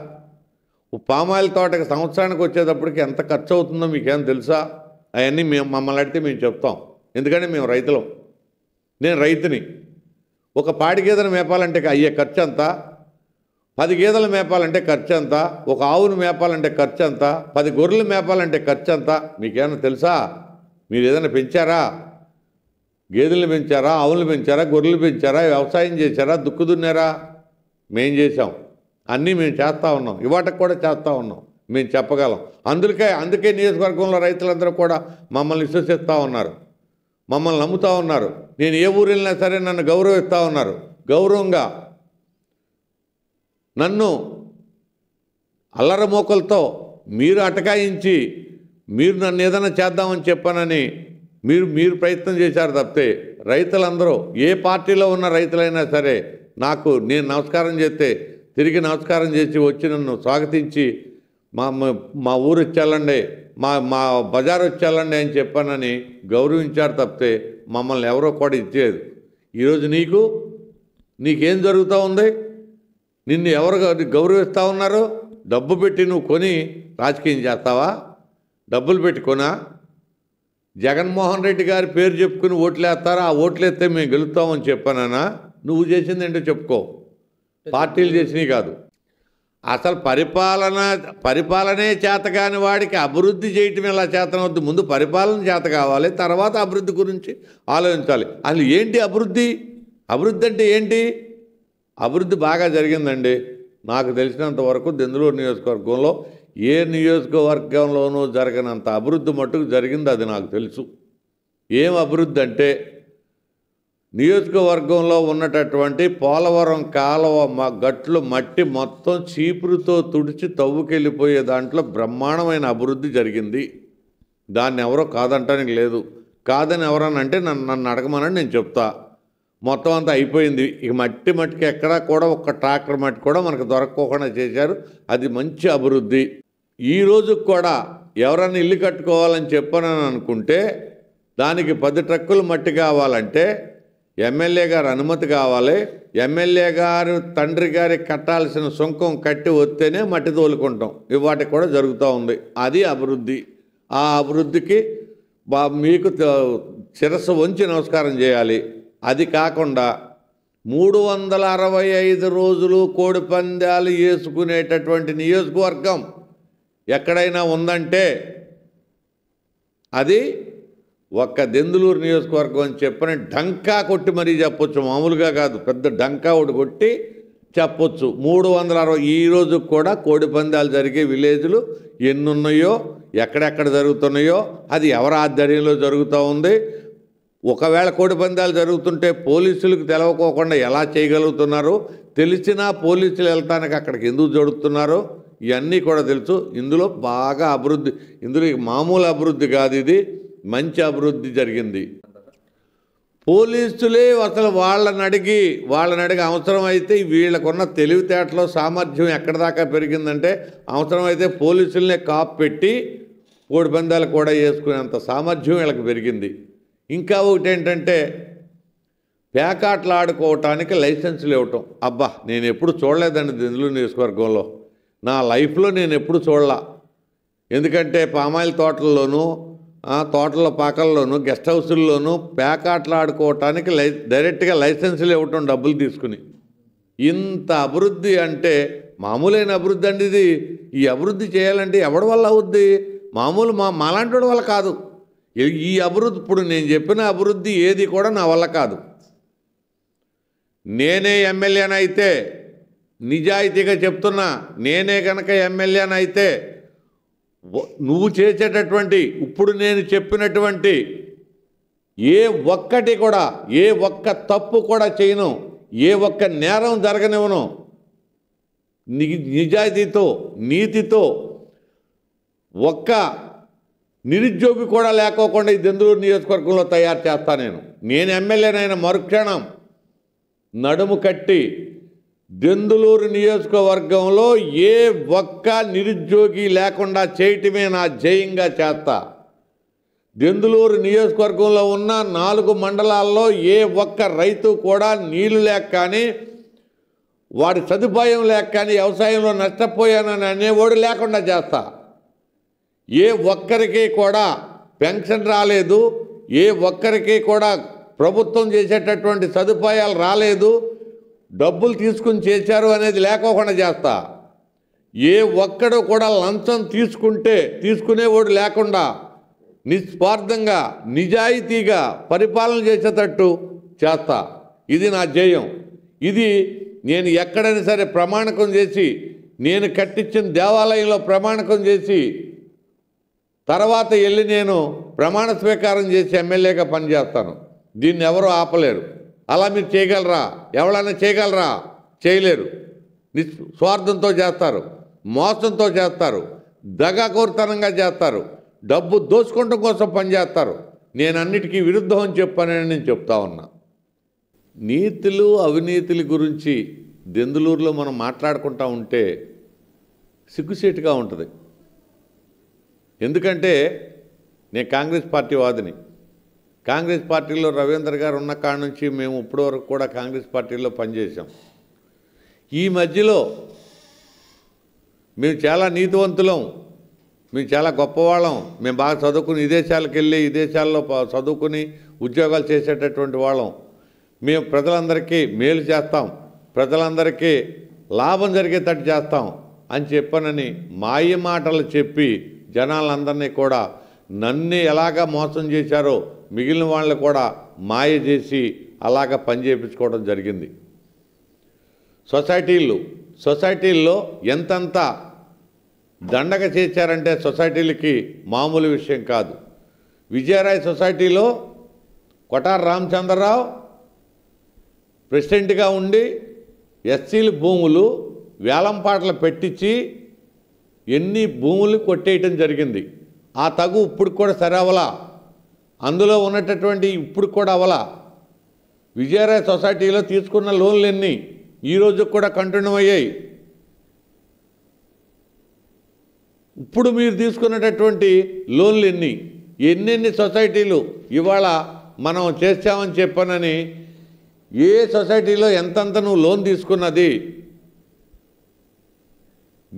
పామాయిల్ తోటకి సంవత్సరానికి వచ్చేటప్పటికి ఎంత ఖర్చు అవుతుందో మీకేమైనా తెలుసా అవన్నీ మేము మమ్మల్ని అడిగితే మేము చెప్తాం ఎందుకంటే మేము రైతులం నేను రైతుని ఒక పాడి గేదెను మేపాలంటే అయ్యే ఖర్చు అంతా పది గేదెలు మేపాలంటే ఖర్చు ఎంత ఒక ఆవును మేపాలంటే ఖర్చు ఎంత పది గొర్రెలు మేపాలంటే ఖర్చు ఎంత మీకేమైనా తెలుసా మీరు ఏదైనా పెంచారా గేదెలు పెంచారా ఆవులు పెంచారా గొర్రెలు పెంచారా వ్యవసాయం చేశారా దుక్కు దున్నారా మేం చేసాం అన్నీ మేము చేస్తూ ఉన్నాం ఇవాటకు కూడా చేస్తూ ఉన్నాం మేము చెప్పగలం అందుకే అందుకే నియోజకవర్గంలో రైతులందరూ కూడా మమ్మల్ని విశ్వసిస్తూ ఉన్నారు మమ్మల్ని నమ్ముతూ ఉన్నారు నేను ఏ ఊరు వెళ్ళినా సరే నన్ను గౌరవిస్తూ ఉన్నారు గౌరవంగా నన్ను అల్లరమోకలతో మీరు అటకాయించి మీరు నన్ను ఏదైనా చేద్దామని చెప్పానని మీరు మీరు ప్రయత్నం చేశారు తప్పితే రైతులందరూ ఏ పార్టీలో ఉన్న రైతులైనా సరే నాకు నేను నమస్కారం చేస్తే తిరిగి నమస్కారం చేసి వచ్చి నన్ను స్వాగతించి మా మా ఊరు వచ్చేళ్ళండి మా మా బజార్ వచ్చేళ్ళండి అని చెప్పానని గౌరవించారు తప్పితే మమ్మల్ని ఎవరో కూడా ఇచ్చేది ఈరోజు నీకు నీకేం జరుగుతూ ఉంది నిన్ను ఎవరు గౌరవిస్తూ ఉన్నారు డబ్బు పెట్టి నువ్వు కొని రాజకీయం చేస్తావా డబ్బులు పెట్టుకోనా జగన్మోహన్ రెడ్డి గారి పేరు చెప్పుకుని ఓట్లేస్తారా ఆ ఓట్లేస్తే మేము గెలుస్తామని చెప్పానా నువ్వు చేసింది ఏంటో చెప్పుకో పార్టీలు చేసినవి కాదు అసలు పరిపాలన పరిపాలనే చేత కాని వాడికి అభివృద్ధి చేయటం ఎలా చేతనవద్దు ముందు పరిపాలన చేత కావాలి తర్వాత అభివృద్ధి గురించి ఆలోచించాలి అసలు ఏంటి అభివృద్ధి అభివృద్ధి అంటే ఏంటి అభివృద్ధి బాగా జరిగిందండి నాకు తెలిసినంత వరకు దిందులూరు నియోజకవర్గంలో ఏ నియోజకవర్గంలోనూ జరగనంత అభివృద్ధి మట్టుకు జరిగింది అది నాకు తెలుసు ఏం అభివృద్ధి అంటే నియోజకవర్గంలో ఉన్నటటువంటి పోలవరం కాలువ గట్లు మట్టి మొత్తం చీపురుతో తుడిచి తవ్వుకెళ్ళిపోయే దాంట్లో బ్రహ్మాండమైన అభివృద్ధి జరిగింది దాన్ని ఎవరో కాదంటానికి లేదు కాదని ఎవరనంటే నన్ను నన్ను అడగమనని నేను చెప్తా మొత్తం అంతా అయిపోయింది ఇక మట్టి మట్టికి ఎక్కడా కూడా ఒక్క ట్రాక్టర్ మట్టి కూడా మనకు దొరక్కోకుండా చేశారు అది మంచి అభివృద్ధి ఈ కూడా ఎవరైనా ఇల్లు కట్టుకోవాలని చెప్పను అనుకుంటే దానికి పది ట్రక్కులు మట్టి కావాలంటే ఎమ్మెల్యే గారు అనుమతి కావాలి ఎమ్మెల్యే గారు తండ్రి గారికి కట్టాల్సిన సుంకం కట్టి వస్తేనే మట్టి తోలుకుంటాం ఇవాటికి కూడా జరుగుతూ ఉంది అది అభివృద్ధి ఆ అభివృద్ధికి మీకు శిరస్సు వంచి నమస్కారం చేయాలి అది కాకుండా మూడు వందల అరవై ఐదు రోజులు కోడి పందాలు వేసుకునేటటువంటి నియోజకవర్గం ఎక్కడైనా ఉందంటే అది ఒక్క దెందులూరు నియోజకవర్గం అని చెప్పని డంకా కొట్టి మరీ చెప్పొచ్చు మామూలుగా కాదు పెద్ద డంకా ఒకటి కొట్టి చెప్పొచ్చు మూడు వందల అరవై ఈ కూడా కోడి పందాలు జరిగే విలేజ్లు ఎన్నున్నాయో ఎక్కడెక్కడ జరుగుతున్నాయో అది ఎవరి ఆధ్వర్యంలో జరుగుతూ ఉంది ఒకవేళ కోడి పందాలు జరుగుతుంటే పోలీసులకు తెలవకోకుండా ఎలా చేయగలుగుతున్నారు తెలిసినా పోలీసులు వెళ్తానికి అక్కడికి ఎందుకు జరుగుతున్నారో ఇవన్నీ కూడా తెలుసు ఇందులో బాగా అభివృద్ధి ఇందులో మామూలు అభివృద్ధి కాదు ఇది మంచి అభివృద్ధి జరిగింది పోలీసులే అసలు వాళ్ళని అడిగి వాళ్ళని అడిగి అవసరమైతే వీళ్ళకున్న తెలివితేటలో సామర్థ్యం ఎక్కడి దాకా పెరిగిందంటే అవసరమైతే పోలీసులనే కాపు పెట్టి కోడి పందాలు కూడా వేసుకునేంత సామర్థ్యం వీళ్ళకి పెరిగింది ఇంకా ఒకటి ఏంటంటే పేకాట్లు ఆడుకోవటానికి లైసెన్సులు ఇవ్వటం అబ్బా నేను ఎప్పుడు చూడలేదండి దిందులు నియోజకవర్గంలో నా లైఫ్లో నేను ఎప్పుడు చూడలా ఎందుకంటే పామాయిల్ తోటల్లోనూ తోటల పాకల్లోనూ గెస్ట్ హౌసుల్లోనూ పేకాట్లు ఆడుకోవటానికి లై డైరెక్ట్గా లైసెన్సులు ఇవ్వటం డబ్బులు తీసుకుని ఇంత అభివృద్ధి అంటే మామూలైన అభివృద్ధి అండి ఇది ఈ అభివృద్ధి చేయాలంటే ఎవడి వల్ల అవుద్ది మామూలు మా మాలాంటి వల్ల కాదు ఈ అభివృద్ధి ఇప్పుడు నేను చెప్పిన అభివృద్ధి ఏది కూడా నా వల్ల కాదు నేనే ఎమ్మెల్యేనైతే నిజాయితీగా చెప్తున్నా నేనే కనుక ఎమ్మెల్యేనైతే నువ్వు చేసేటటువంటి ఇప్పుడు నేను చెప్పినటువంటి ఏ ఒక్కటి కూడా ఏ ఒక్క తప్పు కూడా చేయను ఏ ఒక్క నేరం జరగనివ్వను నిజాయితీతో నీతితో ఒక్క నిరుద్యోగి కూడా లేకోకుండా ఈ దెందులూరు నియోజకవర్గంలో తయారు చేస్తా నేను నేను ఎమ్మెల్యేనైన మరుక్షణం నడుము కట్టి దెందులూరు నియోజకవర్గంలో ఏ ఒక్క నిరుద్యోగి లేకుండా చేయటమే నా జయంగా చేస్తా దెందులూరు నియోజకవర్గంలో ఉన్న నాలుగు మండలాల్లో ఏ ఒక్క రైతు కూడా నీళ్లు లేక కానీ వాడి సదుపాయం లేక కానీ వ్యవసాయంలో నష్టపోయానని అనేవాడు లేకుండా చేస్తా ఏ ఒక్కరికి కూడా పెన్షన్ రాలేదు ఏ ఒక్కరికి కూడా ప్రభుత్వం చేసేటటువంటి సదుపాయాలు రాలేదు డబ్బులు తీసుకుని చేశారు అనేది లేకోకుండా చేస్తా ఏ ఒక్కడు కూడా లంచం తీసుకుంటే తీసుకునేవాడు లేకుండా నిస్వార్థంగా నిజాయితీగా పరిపాలన చేసేటట్టు చేస్తా ఇది నా ధ్యేయం ఇది నేను ఎక్కడైనా సరే ప్రమాణకం చేసి నేను కట్టించిన దేవాలయంలో ప్రమాణకం చేసి తర్వాత వెళ్ళి నేను ప్రమాణ స్వీకారం చేసి ఎమ్మెల్యేగా పనిచేస్తాను దీన్ని ఎవరూ ఆపలేరు అలా మీరు చేయగలరా ఎవరైనా చేయగలరా చేయలేరు స్వార్థంతో చేస్తారు మోసంతో చేస్తారు దగాకోరుతనంగా చేస్తారు డబ్బు దోచుకోవటం కోసం పనిచేస్తారు నేను అన్నిటికీ విరుద్ధం అని చెప్పానని నేను చెప్తా ఉన్నా నీతులు అవినీతుల గురించి దెందులూరులో మనం మాట్లాడుకుంటా ఉంటే సిగ్గుసేటుగా ఉంటుంది ఎందుకంటే నేను కాంగ్రెస్ పార్టీ వాదిని కాంగ్రెస్ పార్టీలో రవీందర్ గారు ఉన్న కాడ నుంచి మేము ఇప్పటి వరకు కూడా కాంగ్రెస్ పార్టీలో పనిచేసాం ఈ మధ్యలో మేము చాలా నీతివంతులం మేము చాలా గొప్పవాళ్ళం మేము బాగా చదువుకుని విదేశాలకు వెళ్ళి విదేశాల్లో చదువుకుని ఉద్యోగాలు చేసేటటువంటి వాళ్ళం మేము ప్రజలందరికీ మేలు చేస్తాం ప్రజలందరికీ లాభం జరిగేటట్టు చేస్తాం అని చెప్పనని మాయ మాటలు చెప్పి జనాలందరినీ కూడా నన్ను ఎలాగ మోసం చేశారో మిగిలిన వాళ్ళని కూడా మాయ చేసి అలాగ పని చేయించుకోవడం జరిగింది సొసైటీలు సొసైటీల్లో ఎంతంత దండగ చేశారంటే సొసైటీలకి మామూలు విషయం కాదు విజయరాయ్ సొసైటీలో కొటార రామచంద్రరావు ప్రెసిడెంట్గా ఉండి ఎస్సీల భూములు వేలంపాటలు పెట్టించి ఎన్ని భూములు కొట్టేయటం జరిగింది ఆ తగు ఇప్పుడు కూడా సరవలా అందులో ఉన్నటటువంటి ఇప్పుడు కూడా అవలా విజయరాయ సొసైటీలో తీసుకున్న లోన్లు ఎన్ని ఈరోజు కూడా కంటిన్యూ అయ్యాయి ఇప్పుడు మీరు తీసుకున్నటటువంటి లోన్లు ఎన్ని ఎన్నెన్ని సొసైటీలు ఇవాళ మనం చేస్తామని చెప్పానని ఏ సొసైటీలో ఎంతంత నువ్వు లోన్ తీసుకున్నది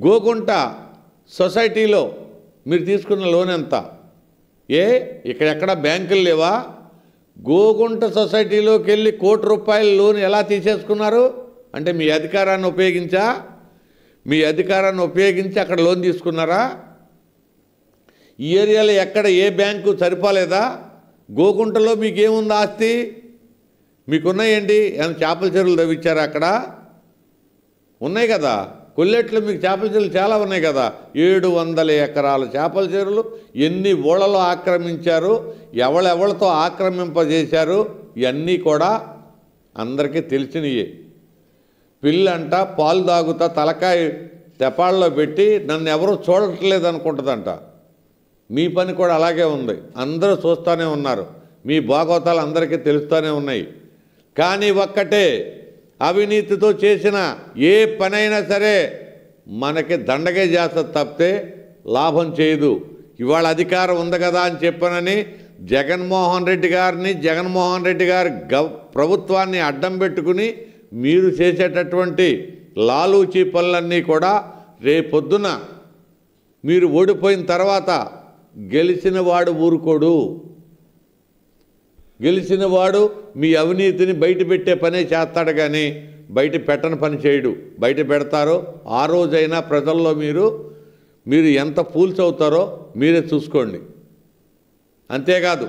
గోగుంట సొసైటీలో మీరు తీసుకున్న లోన్ ఎంత ఏ ఇక్కడెక్కడ బ్యాంకులు లేవా గోగుంట సొసైటీలోకి వెళ్ళి కోటి రూపాయల లోన్ ఎలా తీసేసుకున్నారు అంటే మీ అధికారాన్ని ఉపయోగించా మీ అధికారాన్ని ఉపయోగించి అక్కడ లోన్ తీసుకున్నారా ఈ ఏరియాలో ఎక్కడ ఏ బ్యాంకు సరిపోలేదా గోకుంటలో మీకేముంది ఆస్తి మీకున్నాయండి ఏమైనా చేపల చెరువులు తవ్వించారా అక్కడ ఉన్నాయి కదా కొల్లెట్లు మీకు చేపల చెరువులు చాలా ఉన్నాయి కదా ఏడు వందల ఎకరాల చేపల చెరువులు ఎన్ని ఊళ్ళలో ఆక్రమించారు ఎవళ్ళెవళ్ళతో ఆక్రమింపజేశారు ఇవన్నీ కూడా అందరికీ తెలిసినయే పిల్లంట పాలు తాగుతా తలకాయ తెపాళ్ళలో పెట్టి నన్ను ఎవరూ చూడట్లేదు అనుకుంటుందంట మీ పని కూడా అలాగే ఉంది అందరూ చూస్తూనే ఉన్నారు మీ భాగవతాలు అందరికీ తెలుస్తూనే ఉన్నాయి కానీ ఒక్కటే అవినీతితో చేసిన ఏ పనైనా సరే మనకి దండగే చేస్తుంది తప్పితే లాభం చేయదు ఇవాళ అధికారం ఉంది కదా అని చెప్పనని జగన్మోహన్ రెడ్డి గారిని జగన్మోహన్ రెడ్డి గారి గ ప్రభుత్వాన్ని అడ్డం పెట్టుకుని మీరు చేసేటటువంటి లాలూచీ పనులన్నీ కూడా రేపొద్దున మీరు ఓడిపోయిన తర్వాత గెలిచిన వాడు ఊరుకోడు గెలిచిన వాడు మీ అవినీతిని బయట పెట్టే పనే చేస్తాడు కానీ బయట పెట్టని పని చేయడు బయట పెడతారో ఆ రోజైనా ప్రజల్లో మీరు మీరు ఎంత పూల్స్ అవుతారో మీరే చూసుకోండి అంతేకాదు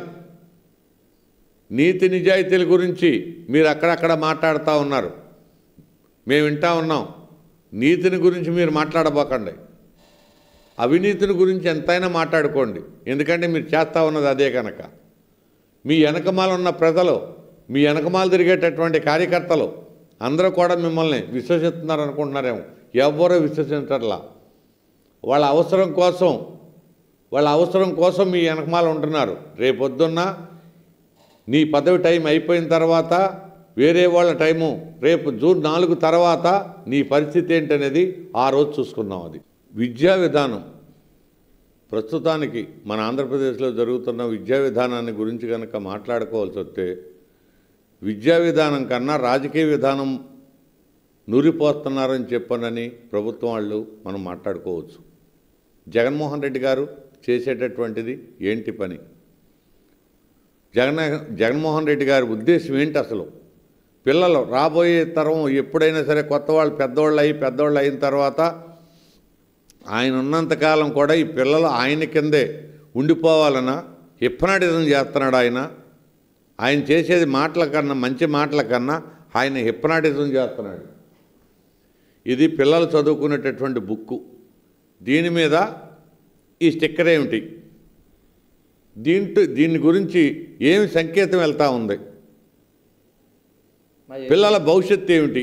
నీతి నిజాయితీల గురించి మీరు అక్కడక్కడ మాట్లాడుతూ ఉన్నారు మేము వింటా ఉన్నాం నీతిని గురించి మీరు మాట్లాడబోకండి అవినీతిని గురించి ఎంతైనా మాట్లాడుకోండి ఎందుకంటే మీరు చేస్తూ ఉన్నది అదే కనుక మీ వెనకమాల ఉన్న ప్రజలు మీ వెనకమాల తిరిగేటటువంటి కార్యకర్తలు అందరూ కూడా మిమ్మల్ని విశ్వసిస్తున్నారు అనుకుంటున్నారేమో ఎవరో విశ్వసించట్లా వాళ్ళ అవసరం కోసం వాళ్ళ అవసరం కోసం మీ వెనకమాల ఉంటున్నారు రేపొద్దున్న నీ పదవి టైం అయిపోయిన తర్వాత వేరే వాళ్ళ టైము రేపు జూన్ నాలుగు తర్వాత నీ పరిస్థితి ఏంటనేది ఆ రోజు చూసుకున్నాం అది విద్యా విధానం ప్రస్తుతానికి మన ఆంధ్రప్రదేశ్లో జరుగుతున్న విద్యా విధానాన్ని గురించి కనుక మాట్లాడుకోవాల్సి వస్తే విద్యా విధానం కన్నా రాజకీయ విధానం నూరిపోస్తున్నారని చెప్పనని ప్రభుత్వం వాళ్ళు మనం మాట్లాడుకోవచ్చు జగన్మోహన్ రెడ్డి గారు చేసేటటువంటిది ఏంటి పని జగన్ జగన్మోహన్ రెడ్డి గారి ఉద్దేశం ఏంటి అసలు పిల్లలు రాబోయే తరం ఎప్పుడైనా సరే కొత్త వాళ్ళు పెద్దవాళ్ళు అయ్యి పెద్దవాళ్ళు అయిన తర్వాత ఆయన ఉన్నంతకాలం కూడా ఈ పిల్లలు ఆయన కిందే ఉండిపోవాలన్నా హిప్నాటిజం చేస్తున్నాడు ఆయన ఆయన చేసేది మాటల కన్నా మంచి మాటల కన్నా ఆయన హిప్నాటిజం చేస్తున్నాడు ఇది పిల్లలు చదువుకునేటటువంటి బుక్కు దీని మీద ఈ స్టిక్కర్ ఏమిటి దీంట్లో దీని గురించి ఏమి సంకేతం వెళ్తూ ఉంది పిల్లల భవిష్యత్తు ఏమిటి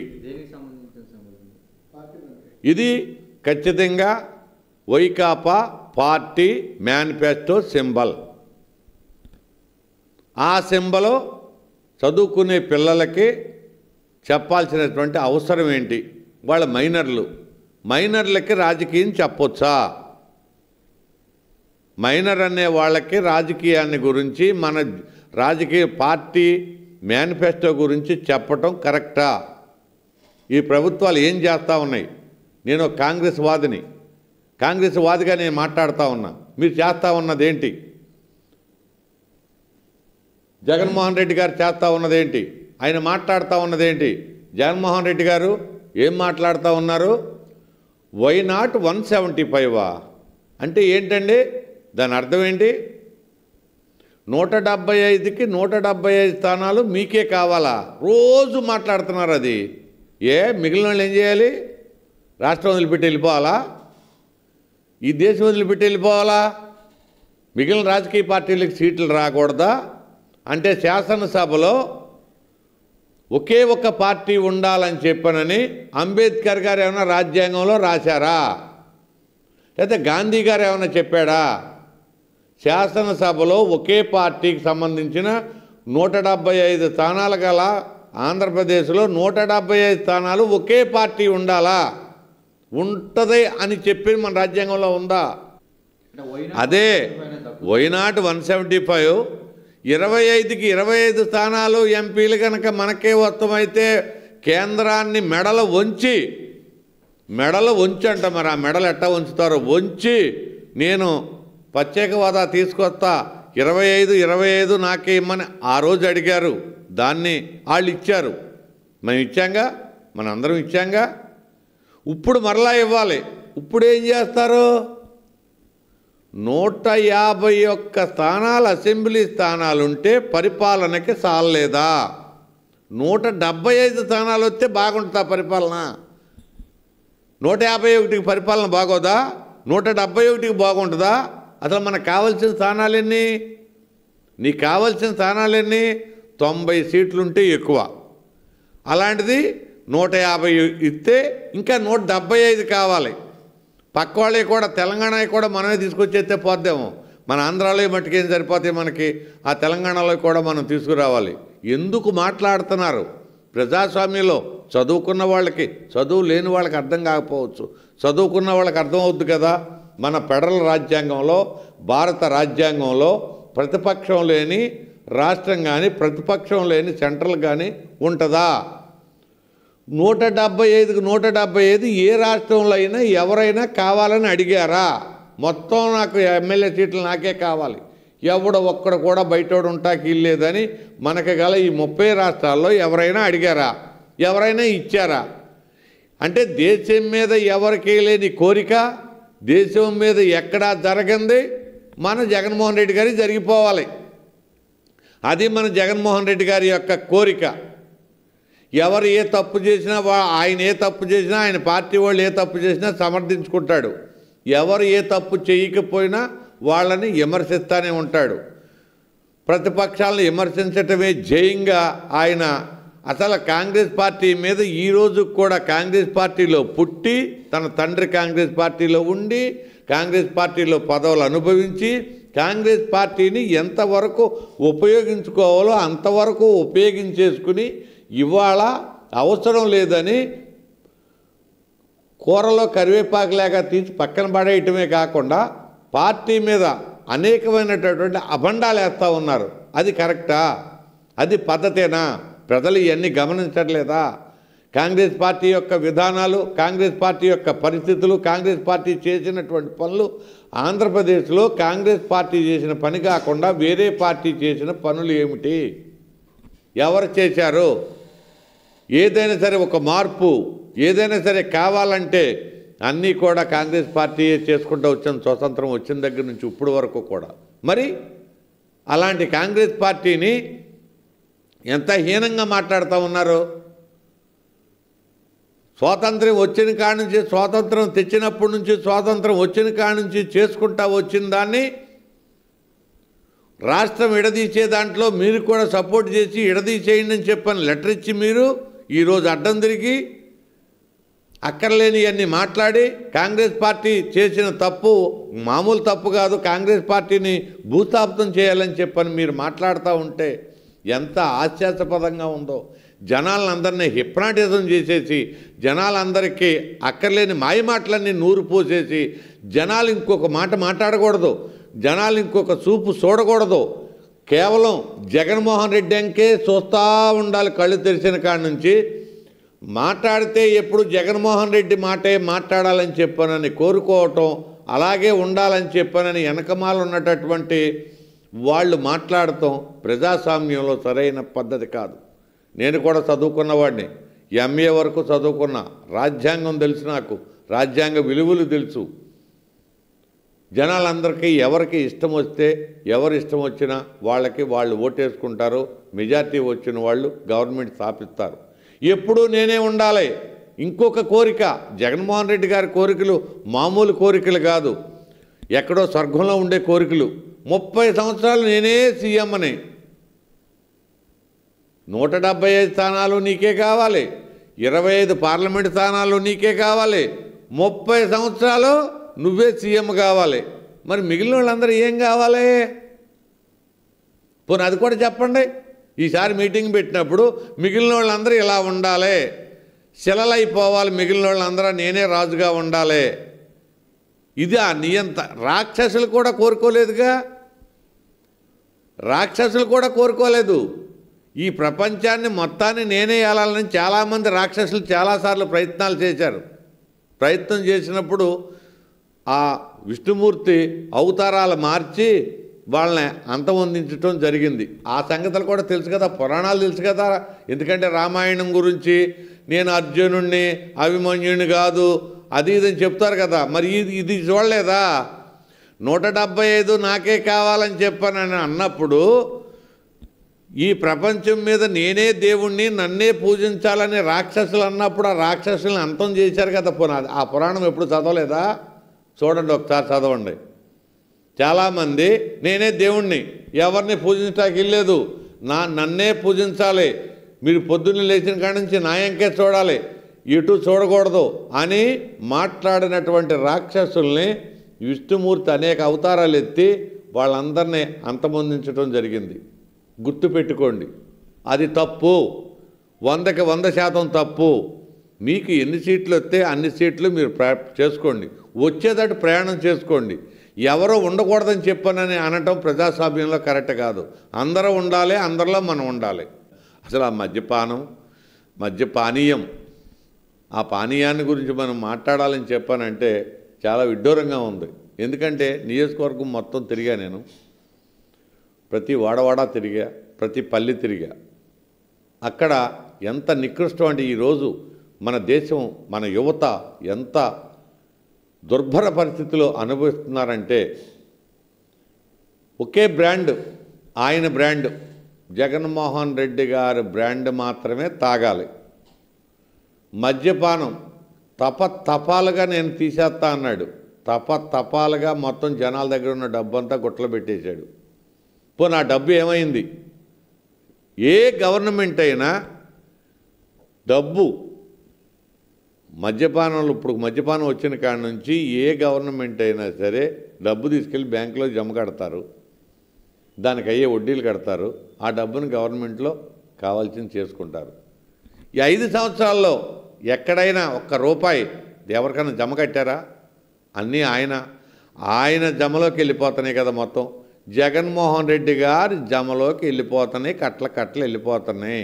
ఇది ఖచ్చితంగా వైకాపా పార్టీ మేనిఫెస్టో సింబల్ ఆ సింబలు చదువుకునే పిల్లలకి చెప్పాల్సినటువంటి అవసరం ఏంటి వాళ్ళ మైనర్లు మైనర్లకి రాజకీయం చెప్పొచ్చా మైనర్ అనే వాళ్ళకి రాజకీయాన్ని గురించి మన రాజకీయ పార్టీ మేనిఫెస్టో గురించి చెప్పటం కరెక్టా ఈ ప్రభుత్వాలు ఏం చేస్తూ ఉన్నాయి నేను కాంగ్రెస్ వాదిని కాంగ్రెస్ వాదిగా నేను మాట్లాడుతూ ఉన్నా మీరు చేస్తూ ఉన్నదేంటి జగన్మోహన్ రెడ్డి గారు చేస్తూ ఉన్నదేంటి ఆయన మాట్లాడుతూ ఉన్నదేంటి జగన్మోహన్ రెడ్డి గారు ఏం మాట్లాడుతూ ఉన్నారు వై నాట్ వన్ సెవెంటీ ఫైవా అంటే ఏంటండి దాని అర్థం ఏంటి నూట డెబ్బై ఐదుకి నూట డెబ్బై ఐదు స్థానాలు మీకే కావాలా రోజు మాట్లాడుతున్నారు అది ఏ మిగిలిన వాళ్ళు ఏం చేయాలి రాష్ట్రం వదిలిపెట్టి వెళ్ళిపోవాలా ఈ దేశం వదిలిపెట్టి వెళ్ళిపోవాలా మిగిలిన రాజకీయ పార్టీలకు సీట్లు రాకూడదా అంటే శాసనసభలో ఒకే ఒక్క పార్టీ ఉండాలని చెప్పనని అంబేద్కర్ గారు ఏమైనా రాజ్యాంగంలో రాశారా లేదా గాంధీ గారు ఏమైనా చెప్పాడా శాసనసభలో ఒకే పార్టీకి సంబంధించిన నూట డెబ్బై ఐదు స్థానాలు గల ఆంధ్రప్రదేశ్లో నూట డెబ్బై ఐదు స్థానాలు ఒకే పార్టీ ఉండాలా ఉంటుంది అని చెప్పి మన రాజ్యాంగంలో ఉందా అదే వైనాట్ వన్ సెవెంటీ ఫైవ్ ఇరవై ఐదుకి ఇరవై ఐదు స్థానాలు ఎంపీలు కనుక మనకే వస్తమైతే కేంద్రాన్ని మెడలు వంచి మెడలు ఉంచంట మరి ఆ మెడలు ఎట్ట ఉంచుతారో వంచి నేను ప్రత్యేక హోదా తీసుకొస్తా ఇరవై ఐదు ఇరవై ఐదు నాకే ఇమ్మని ఆ రోజు అడిగారు దాన్ని వాళ్ళు ఇచ్చారు మేము ఇచ్చాంగా మనందరం ఇచ్చాంగా ఇప్పుడు మరలా ఇవ్వాలి ఇప్పుడు ఏం చేస్తారు నూట యాభై ఒక్క స్థానాలు అసెంబ్లీ స్థానాలుంటే పరిపాలనకి సాలలేదా నూట డెబ్బై ఐదు స్థానాలు వస్తే బాగుంటుందా పరిపాలన నూట యాభై ఒకటికి పరిపాలన బాగోదా నూట డెబ్బై ఒకటికి బాగుంటుందా అసలు మనకు కావాల్సిన స్థానాలన్నీ నీకు కావాల్సిన స్థానాలన్నీ తొంభై సీట్లుంటే ఎక్కువ అలాంటిది నూట యాభై ఇస్తే ఇంకా నూట డెబ్బై ఐదు కావాలి పక్క వాళ్ళవి కూడా తెలంగాణ కూడా మనమే తీసుకొచ్చేస్తే పోద్దాము మన ఆంధ్రాలో మట్టుకేం సరిపోతే మనకి ఆ తెలంగాణలో కూడా మనం తీసుకురావాలి ఎందుకు మాట్లాడుతున్నారు ప్రజాస్వామ్యంలో చదువుకున్న వాళ్ళకి చదువు లేని వాళ్ళకి అర్థం కాకపోవచ్చు చదువుకున్న వాళ్ళకి అర్థమవుద్ది కదా మన ఫెడరల్ రాజ్యాంగంలో భారత రాజ్యాంగంలో ప్రతిపక్షం లేని రాష్ట్రం కానీ ప్రతిపక్షం లేని సెంట్రల్ కానీ ఉంటుందా నూట డెబ్బై ఐదుకు నూట డెబ్బై ఐదు ఏ రాష్ట్రంలో అయినా ఎవరైనా కావాలని అడిగారా మొత్తం నాకు ఎమ్మెల్యే సీట్లు నాకే కావాలి ఎవడు ఒక్కడు కూడా బయటోడు ఉంటాకి లేదని మనకు గల ఈ ముప్పై రాష్ట్రాల్లో ఎవరైనా అడిగారా ఎవరైనా ఇచ్చారా అంటే దేశం మీద ఎవరికీ లేని కోరిక దేశం మీద ఎక్కడా జరగంది మన జగన్మోహన్ రెడ్డి గారి జరిగిపోవాలి అది మన జగన్మోహన్ రెడ్డి గారి యొక్క కోరిక ఎవరు ఏ తప్పు చేసినా వా ఆయన ఏ తప్పు చేసినా ఆయన పార్టీ వాళ్ళు ఏ తప్పు చేసినా సమర్థించుకుంటాడు ఎవరు ఏ తప్పు చేయకపోయినా వాళ్ళని విమర్శిస్తూనే ఉంటాడు ప్రతిపక్షాలను విమర్శించటమే జయంగా ఆయన అసలు కాంగ్రెస్ పార్టీ మీద ఈరోజు కూడా కాంగ్రెస్ పార్టీలో పుట్టి తన తండ్రి కాంగ్రెస్ పార్టీలో ఉండి కాంగ్రెస్ పార్టీలో పదవులు అనుభవించి కాంగ్రెస్ పార్టీని ఎంతవరకు ఉపయోగించుకోవాలో అంతవరకు ఉపయోగించేసుకుని ఇవాళ అవసరం లేదని కూరలో కరివేపాకు లేక తీసి పక్కన పడేయటమే కాకుండా పార్టీ మీద అనేకమైనటువంటి అభండాలు వేస్తూ ఉన్నారు అది కరెక్టా అది పద్ధతేనా ప్రజలు ఇవన్నీ గమనించట్లేదా కాంగ్రెస్ పార్టీ యొక్క విధానాలు కాంగ్రెస్ పార్టీ యొక్క పరిస్థితులు కాంగ్రెస్ పార్టీ చేసినటువంటి పనులు ఆంధ్రప్రదేశ్లో కాంగ్రెస్ పార్టీ చేసిన పని కాకుండా వేరే పార్టీ చేసిన పనులు ఏమిటి ఎవరు చేశారు ఏదైనా సరే ఒక మార్పు ఏదైనా సరే కావాలంటే అన్నీ కూడా కాంగ్రెస్ పార్టీ చేసుకుంటూ వచ్చిన స్వతంత్రం వచ్చిన దగ్గర నుంచి ఇప్పుడు వరకు కూడా మరి అలాంటి కాంగ్రెస్ పార్టీని ఎంత హీనంగా మాట్లాడుతూ ఉన్నారు స్వాతంత్రం వచ్చిన కాడి నుంచి స్వాతంత్రం తెచ్చినప్పటి నుంచి స్వాతంత్రం వచ్చిన కాడి నుంచి చేసుకుంటా వచ్చిన దాన్ని రాష్ట్రం విడదీసే దాంట్లో మీరు కూడా సపోర్ట్ చేసి విడదీసేయండి అని చెప్పని లెటర్ ఇచ్చి మీరు ఈరోజు అడ్డం తిరిగి అక్కర్లేనివన్నీ మాట్లాడి కాంగ్రెస్ పార్టీ చేసిన తప్పు మామూలు తప్పు కాదు కాంగ్రెస్ పార్టీని భూస్థాపితం చేయాలని చెప్పని మీరు మాట్లాడుతూ ఉంటే ఎంత ఆశ్చర్యపదంగా ఉందో అందరినీ హిప్నాటిజం చేసేసి జనాలందరికీ అక్కర్లేని మాయ మాటలన్నీ నూరు పోసేసి జనాలు ఇంకొక మాట మాట్లాడకూడదు జనాలు ఇంకొక చూపు చూడకూడదు కేవలం జగన్మోహన్ రెడ్డి అంకే చూస్తూ ఉండాలి కళ్ళు తెరిచిన కాడ నుంచి మాట్లాడితే ఎప్పుడు జగన్మోహన్ రెడ్డి మాటే మాట్లాడాలని చెప్పానని కోరుకోవటం అలాగే ఉండాలని చెప్పానని వెనకమాలు ఉన్నటటువంటి వాళ్ళు మాట్లాడటం ప్రజాస్వామ్యంలో సరైన పద్ధతి కాదు నేను కూడా చదువుకున్నవాడిని ఎంఏ వరకు చదువుకున్నా రాజ్యాంగం తెలుసు నాకు రాజ్యాంగ విలువలు తెలుసు జనాలందరికీ ఎవరికి ఇష్టం వస్తే ఎవరు ఇష్టం వచ్చినా వాళ్ళకి వాళ్ళు ఓటేసుకుంటారు మెజార్టీ వచ్చిన వాళ్ళు గవర్నమెంట్ స్థాపిస్తారు ఎప్పుడూ నేనే ఉండాలి ఇంకొక కోరిక జగన్మోహన్ రెడ్డి గారి కోరికలు మామూలు కోరికలు కాదు ఎక్కడో స్వర్గంలో ఉండే కోరికలు ముప్పై సంవత్సరాలు నేనే సీఎం అని నూట డెబ్బై ఐదు స్థానాలు నీకే కావాలి ఇరవై ఐదు పార్లమెంటు స్థానాలు నీకే కావాలి ముప్పై సంవత్సరాలు నువ్వే సీఎం కావాలి మరి మిగిలిన వాళ్ళందరూ ఏం కావాలి పోనీ అది కూడా చెప్పండి ఈసారి మీటింగ్ పెట్టినప్పుడు మిగిలిన వాళ్ళందరూ ఇలా ఉండాలి శిలలైపోవాలి మిగిలిన వాళ్ళందరూ నేనే రాజుగా ఉండాలి ఇది ఆ నియంత రాక్షసులు కూడా కోరుకోలేదుగా రాక్షసులు కూడా కోరుకోలేదు ఈ ప్రపంచాన్ని మొత్తాన్ని నేనే ఏలాలని చాలామంది రాక్షసులు చాలాసార్లు ప్రయత్నాలు చేశారు ప్రయత్నం చేసినప్పుడు ఆ విష్ణుమూర్తి అవతారాలు మార్చి వాళ్ళని అంతమొందించడం జరిగింది ఆ సంగతులు కూడా తెలుసు కదా పురాణాలు తెలుసు కదా ఎందుకంటే రామాయణం గురించి నేను అర్జునుడిని అభిమన్యుని కాదు అది ఇదని చెప్తారు కదా మరి ఇది ఇది చూడలేదా నూట డెబ్బై ఐదు నాకే కావాలని చెప్పానని అన్నప్పుడు ఈ ప్రపంచం మీద నేనే దేవుణ్ణి నన్నే పూజించాలని రాక్షసులు అన్నప్పుడు ఆ రాక్షసులను అంతం చేశారు కదా పునాది ఆ పురాణం ఎప్పుడు చదవలేదా చూడండి ఒకసారి చదవండి చాలామంది నేనే దేవుణ్ణి ఎవరిని పూజించడానికి లేదు నా నన్నే పూజించాలి మీరు పొద్దున్న లేచిన కాడి నుంచి నాయంకే చూడాలి ఇటు చూడకూడదు అని మాట్లాడినటువంటి రాక్షసుల్ని విష్ణుమూర్తి అనేక అవతారాలు ఎత్తి వాళ్ళందరినీ అంతమొందించడం జరిగింది గుర్తుపెట్టుకోండి అది తప్పు వందకి వంద శాతం తప్పు మీకు ఎన్ని సీట్లు వస్తే అన్ని సీట్లు మీరు చేసుకోండి వచ్చేదాటి ప్రయాణం చేసుకోండి ఎవరో ఉండకూడదని చెప్పానని అనటం ప్రజాస్వామ్యంలో కరెక్ట్ కాదు అందరూ ఉండాలి అందరిలో మనం ఉండాలి అసలు ఆ మద్యపానం మద్యపానీయం ఆ పానీయాన్ని గురించి మనం మాట్లాడాలని చెప్పానంటే చాలా విడ్డూరంగా ఉంది ఎందుకంటే నియోజకవర్గం మొత్తం తిరిగా నేను ప్రతి వాడవాడా తిరిగా ప్రతి పల్లి తిరిగా అక్కడ ఎంత నికృష్టం అంటే ఈరోజు మన దేశం మన యువత ఎంత దుర్భర పరిస్థితిలో అనుభవిస్తున్నారంటే ఒకే బ్రాండ్ ఆయన బ్రాండ్ జగన్మోహన్ రెడ్డి గారి బ్రాండ్ మాత్రమే తాగాలి మద్యపానం తప తపాలుగా నేను తీసేస్తా అన్నాడు తప తపాలుగా మొత్తం జనాల దగ్గర ఉన్న డబ్బంతా గుట్టలు పెట్టేశాడు పో నా డబ్బు ఏమైంది ఏ గవర్నమెంట్ అయినా డబ్బు మద్యపానంలో ఇప్పుడు మద్యపానం వచ్చిన కాడ నుంచి ఏ గవర్నమెంట్ అయినా సరే డబ్బు తీసుకెళ్ళి బ్యాంకులో జమ కడతారు దానికి అయ్యే వడ్డీలు కడతారు ఆ డబ్బును గవర్నమెంట్లో కావాల్సింది చేసుకుంటారు ఈ ఐదు సంవత్సరాల్లో ఎక్కడైనా ఒక్క రూపాయి ఎవరికైనా జమ కట్టారా అన్నీ ఆయన ఆయన జమలోకి వెళ్ళిపోతున్నాయి కదా మొత్తం జగన్మోహన్ రెడ్డి గారి జమలోకి వెళ్ళిపోతున్నాయి కట్ల కట్టలు వెళ్ళిపోతున్నాయి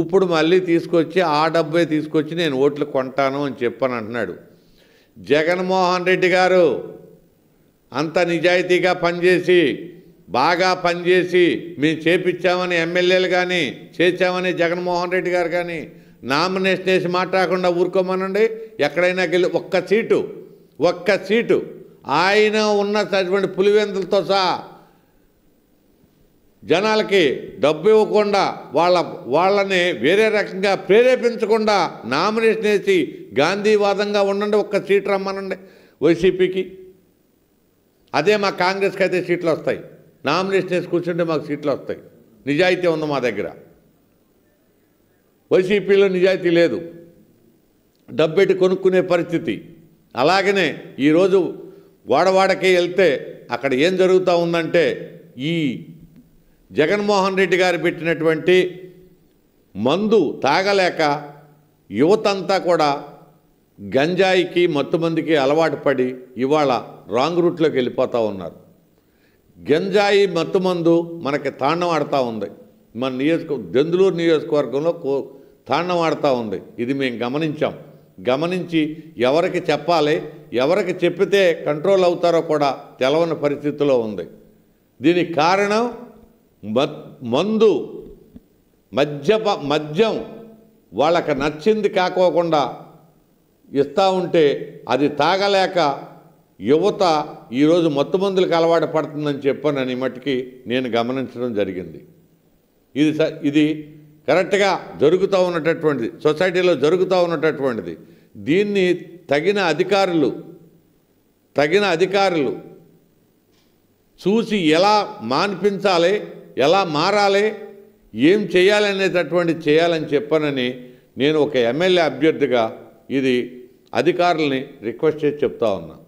ఇప్పుడు మళ్ళీ తీసుకొచ్చి ఆ డబ్బే తీసుకొచ్చి నేను ఓట్లు కొంటాను అని చెప్పని అంటున్నాడు జగన్మోహన్ రెడ్డి గారు అంత నిజాయితీగా పనిచేసి బాగా పనిచేసి మేము చేపించామని ఎమ్మెల్యేలు కానీ చేర్చామని జగన్మోహన్ రెడ్డి గారు కానీ నామినేషన్ వేసి మాట్లాడకుండా ఊరుకోమనండి ఎక్కడైనా గెలి ఒక్క సీటు ఒక్క సీటు ఆయన ఉన్న పులివెందులతో సహా జనాలకి డబ్బు ఇవ్వకుండా వాళ్ళ వాళ్ళని వేరే రకంగా ప్రేరేపించకుండా నామినేషన్ వేసి గాంధీవాదంగా ఉండండి ఒక్క సీట్ రమ్మనండి వైసీపీకి అదే మా కాంగ్రెస్కి అయితే సీట్లు వస్తాయి నామినేషన్ వేసి కూర్చుంటే మాకు సీట్లు వస్తాయి నిజాయితీ ఉంది మా దగ్గర వైసీపీలో నిజాయితీ లేదు డబ్బెట్టి కొనుక్కునే పరిస్థితి అలాగనే ఈరోజు వాడవాడకే వెళ్తే అక్కడ ఏం జరుగుతూ ఉందంటే ఈ జగన్మోహన్ రెడ్డి గారు పెట్టినటువంటి మందు తాగలేక యువతంతా కూడా గంజాయికి మత్తుమందికి అలవాటు పడి ఇవాళ రాంగ్ రూట్లోకి వెళ్ళిపోతూ ఉన్నారు గంజాయి మత్తుమందు మనకి తాండం ఆడుతూ ఉంది మన నియోజక దెందులూరు నియోజకవర్గంలో కో తాండం ఆడుతూ ఉంది ఇది మేము గమనించాం గమనించి ఎవరికి చెప్పాలి ఎవరికి చెప్పితే కంట్రోల్ అవుతారో కూడా తెలవని పరిస్థితిలో ఉంది దీనికి కారణం మందు మద్యప మద్యం వాళ్ళకి నచ్చింది కాకోకుండా ఇస్తూ ఉంటే అది తాగలేక యువత ఈరోజు మత్తు మందులకు అలవాటు పడుతుందని చెప్పానని మట్టికి నేను గమనించడం జరిగింది ఇది ఇది కరెక్ట్గా జరుగుతూ ఉన్నటటువంటిది సొసైటీలో జరుగుతూ ఉన్నటటువంటిది దీన్ని తగిన అధికారులు తగిన అధికారులు చూసి ఎలా మాన్పించాలి ఎలా మారాలి ఏం అనేటటువంటి చేయాలని చెప్పానని నేను ఒక ఎమ్మెల్యే అభ్యర్థిగా ఇది అధికారులని రిక్వెస్ట్ చేసి చెప్తా ఉన్నా